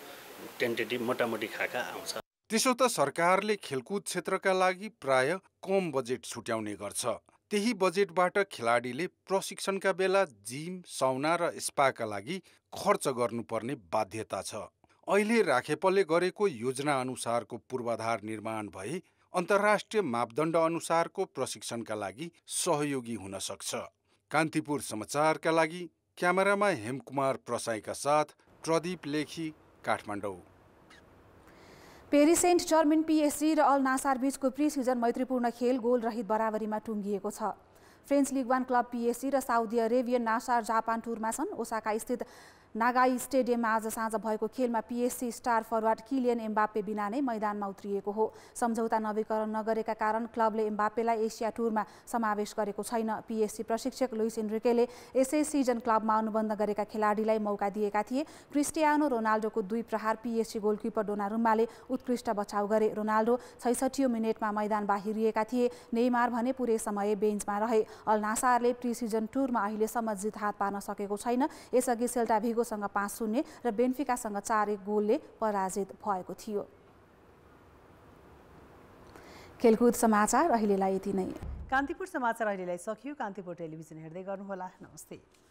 S8: टेन्टेटिभ मोटामोटी खाका आउँछ
S7: त्यसो त सरकारले खेलकुद क्षेत्रका लागि प्राय कम बजेट छुट्याउने गर्छ त्यही बजेटबाट खेलाडीले प्रशिक्षणका बेला जिम साउना र स्पाका लागि खर्च गर्नुपर्ने बाध्यता छ अहिले राखेपले गरेको योजना अनुसारको पूर्वाधार निर्माण भए अन्तर्राष्ट्रिय मापदण्ड अनुसारको प्रशिक्षणका लागि सहयोगी हुन सक्छ कान्तिपुर समाचारका लागि क्यामेरामा हेमकुमार प्रसाईका साथ Pradeep Lekhi Kathmandu
S9: Paris Saint Germain PSG र अल नासार बीचको प्रि सिजन मैत्रीपूर्ण खेल गोलरहित बराबरीमा टुङ्गिएको छ French league one club PSG र साउदी अरेबियन नासार जापान टुरमा छन् ओसाका स्थित नागाई स्टेडियममा आज साँझ भएको खेलमा PSG star forward Kylian Mbappe बिना नै मैदानमा उत्रिएको हो सम्झौता नवीकरण नगरेका कारण क्लबले एम्बापेलाई एसिया टुरमा समावेश गरेको छैन पिएससी प्रशिक्षक लुइस इन्ड्रिकेले यसै सिजन क्लबमा अनुबन्ध गरेका खेलाडीलाई मौका दिएका थिए क्रिस्टियानो रोनाल्डोको दुई प्रहार पिएससी गोलकिपर डोना रुम्माले उत्कृष्ट बचाउ गरे रोनाल्डो छैसठी मिनटमा मैदान बाहिरिएका थिए नेमार भने पुरै समय बेन्चमा रहे अल नासारले प्रिसिजन टुरमा अहिलेसम्म जित हात पार्न सकेको छैन यसअघि सेल्टा भिगो डिएगोसँग पाँच शून्य र बेन्फिकासँग चार एक गोलले पराजित भएको थियो खेलकुद समाचार अहिलेलाई यति नै
S1: कान्तिपुर समाचार अहिलेलाई सकियो कान्तिपुर टेलिभिजन हेर्दै गर्नुहोला नमस्ते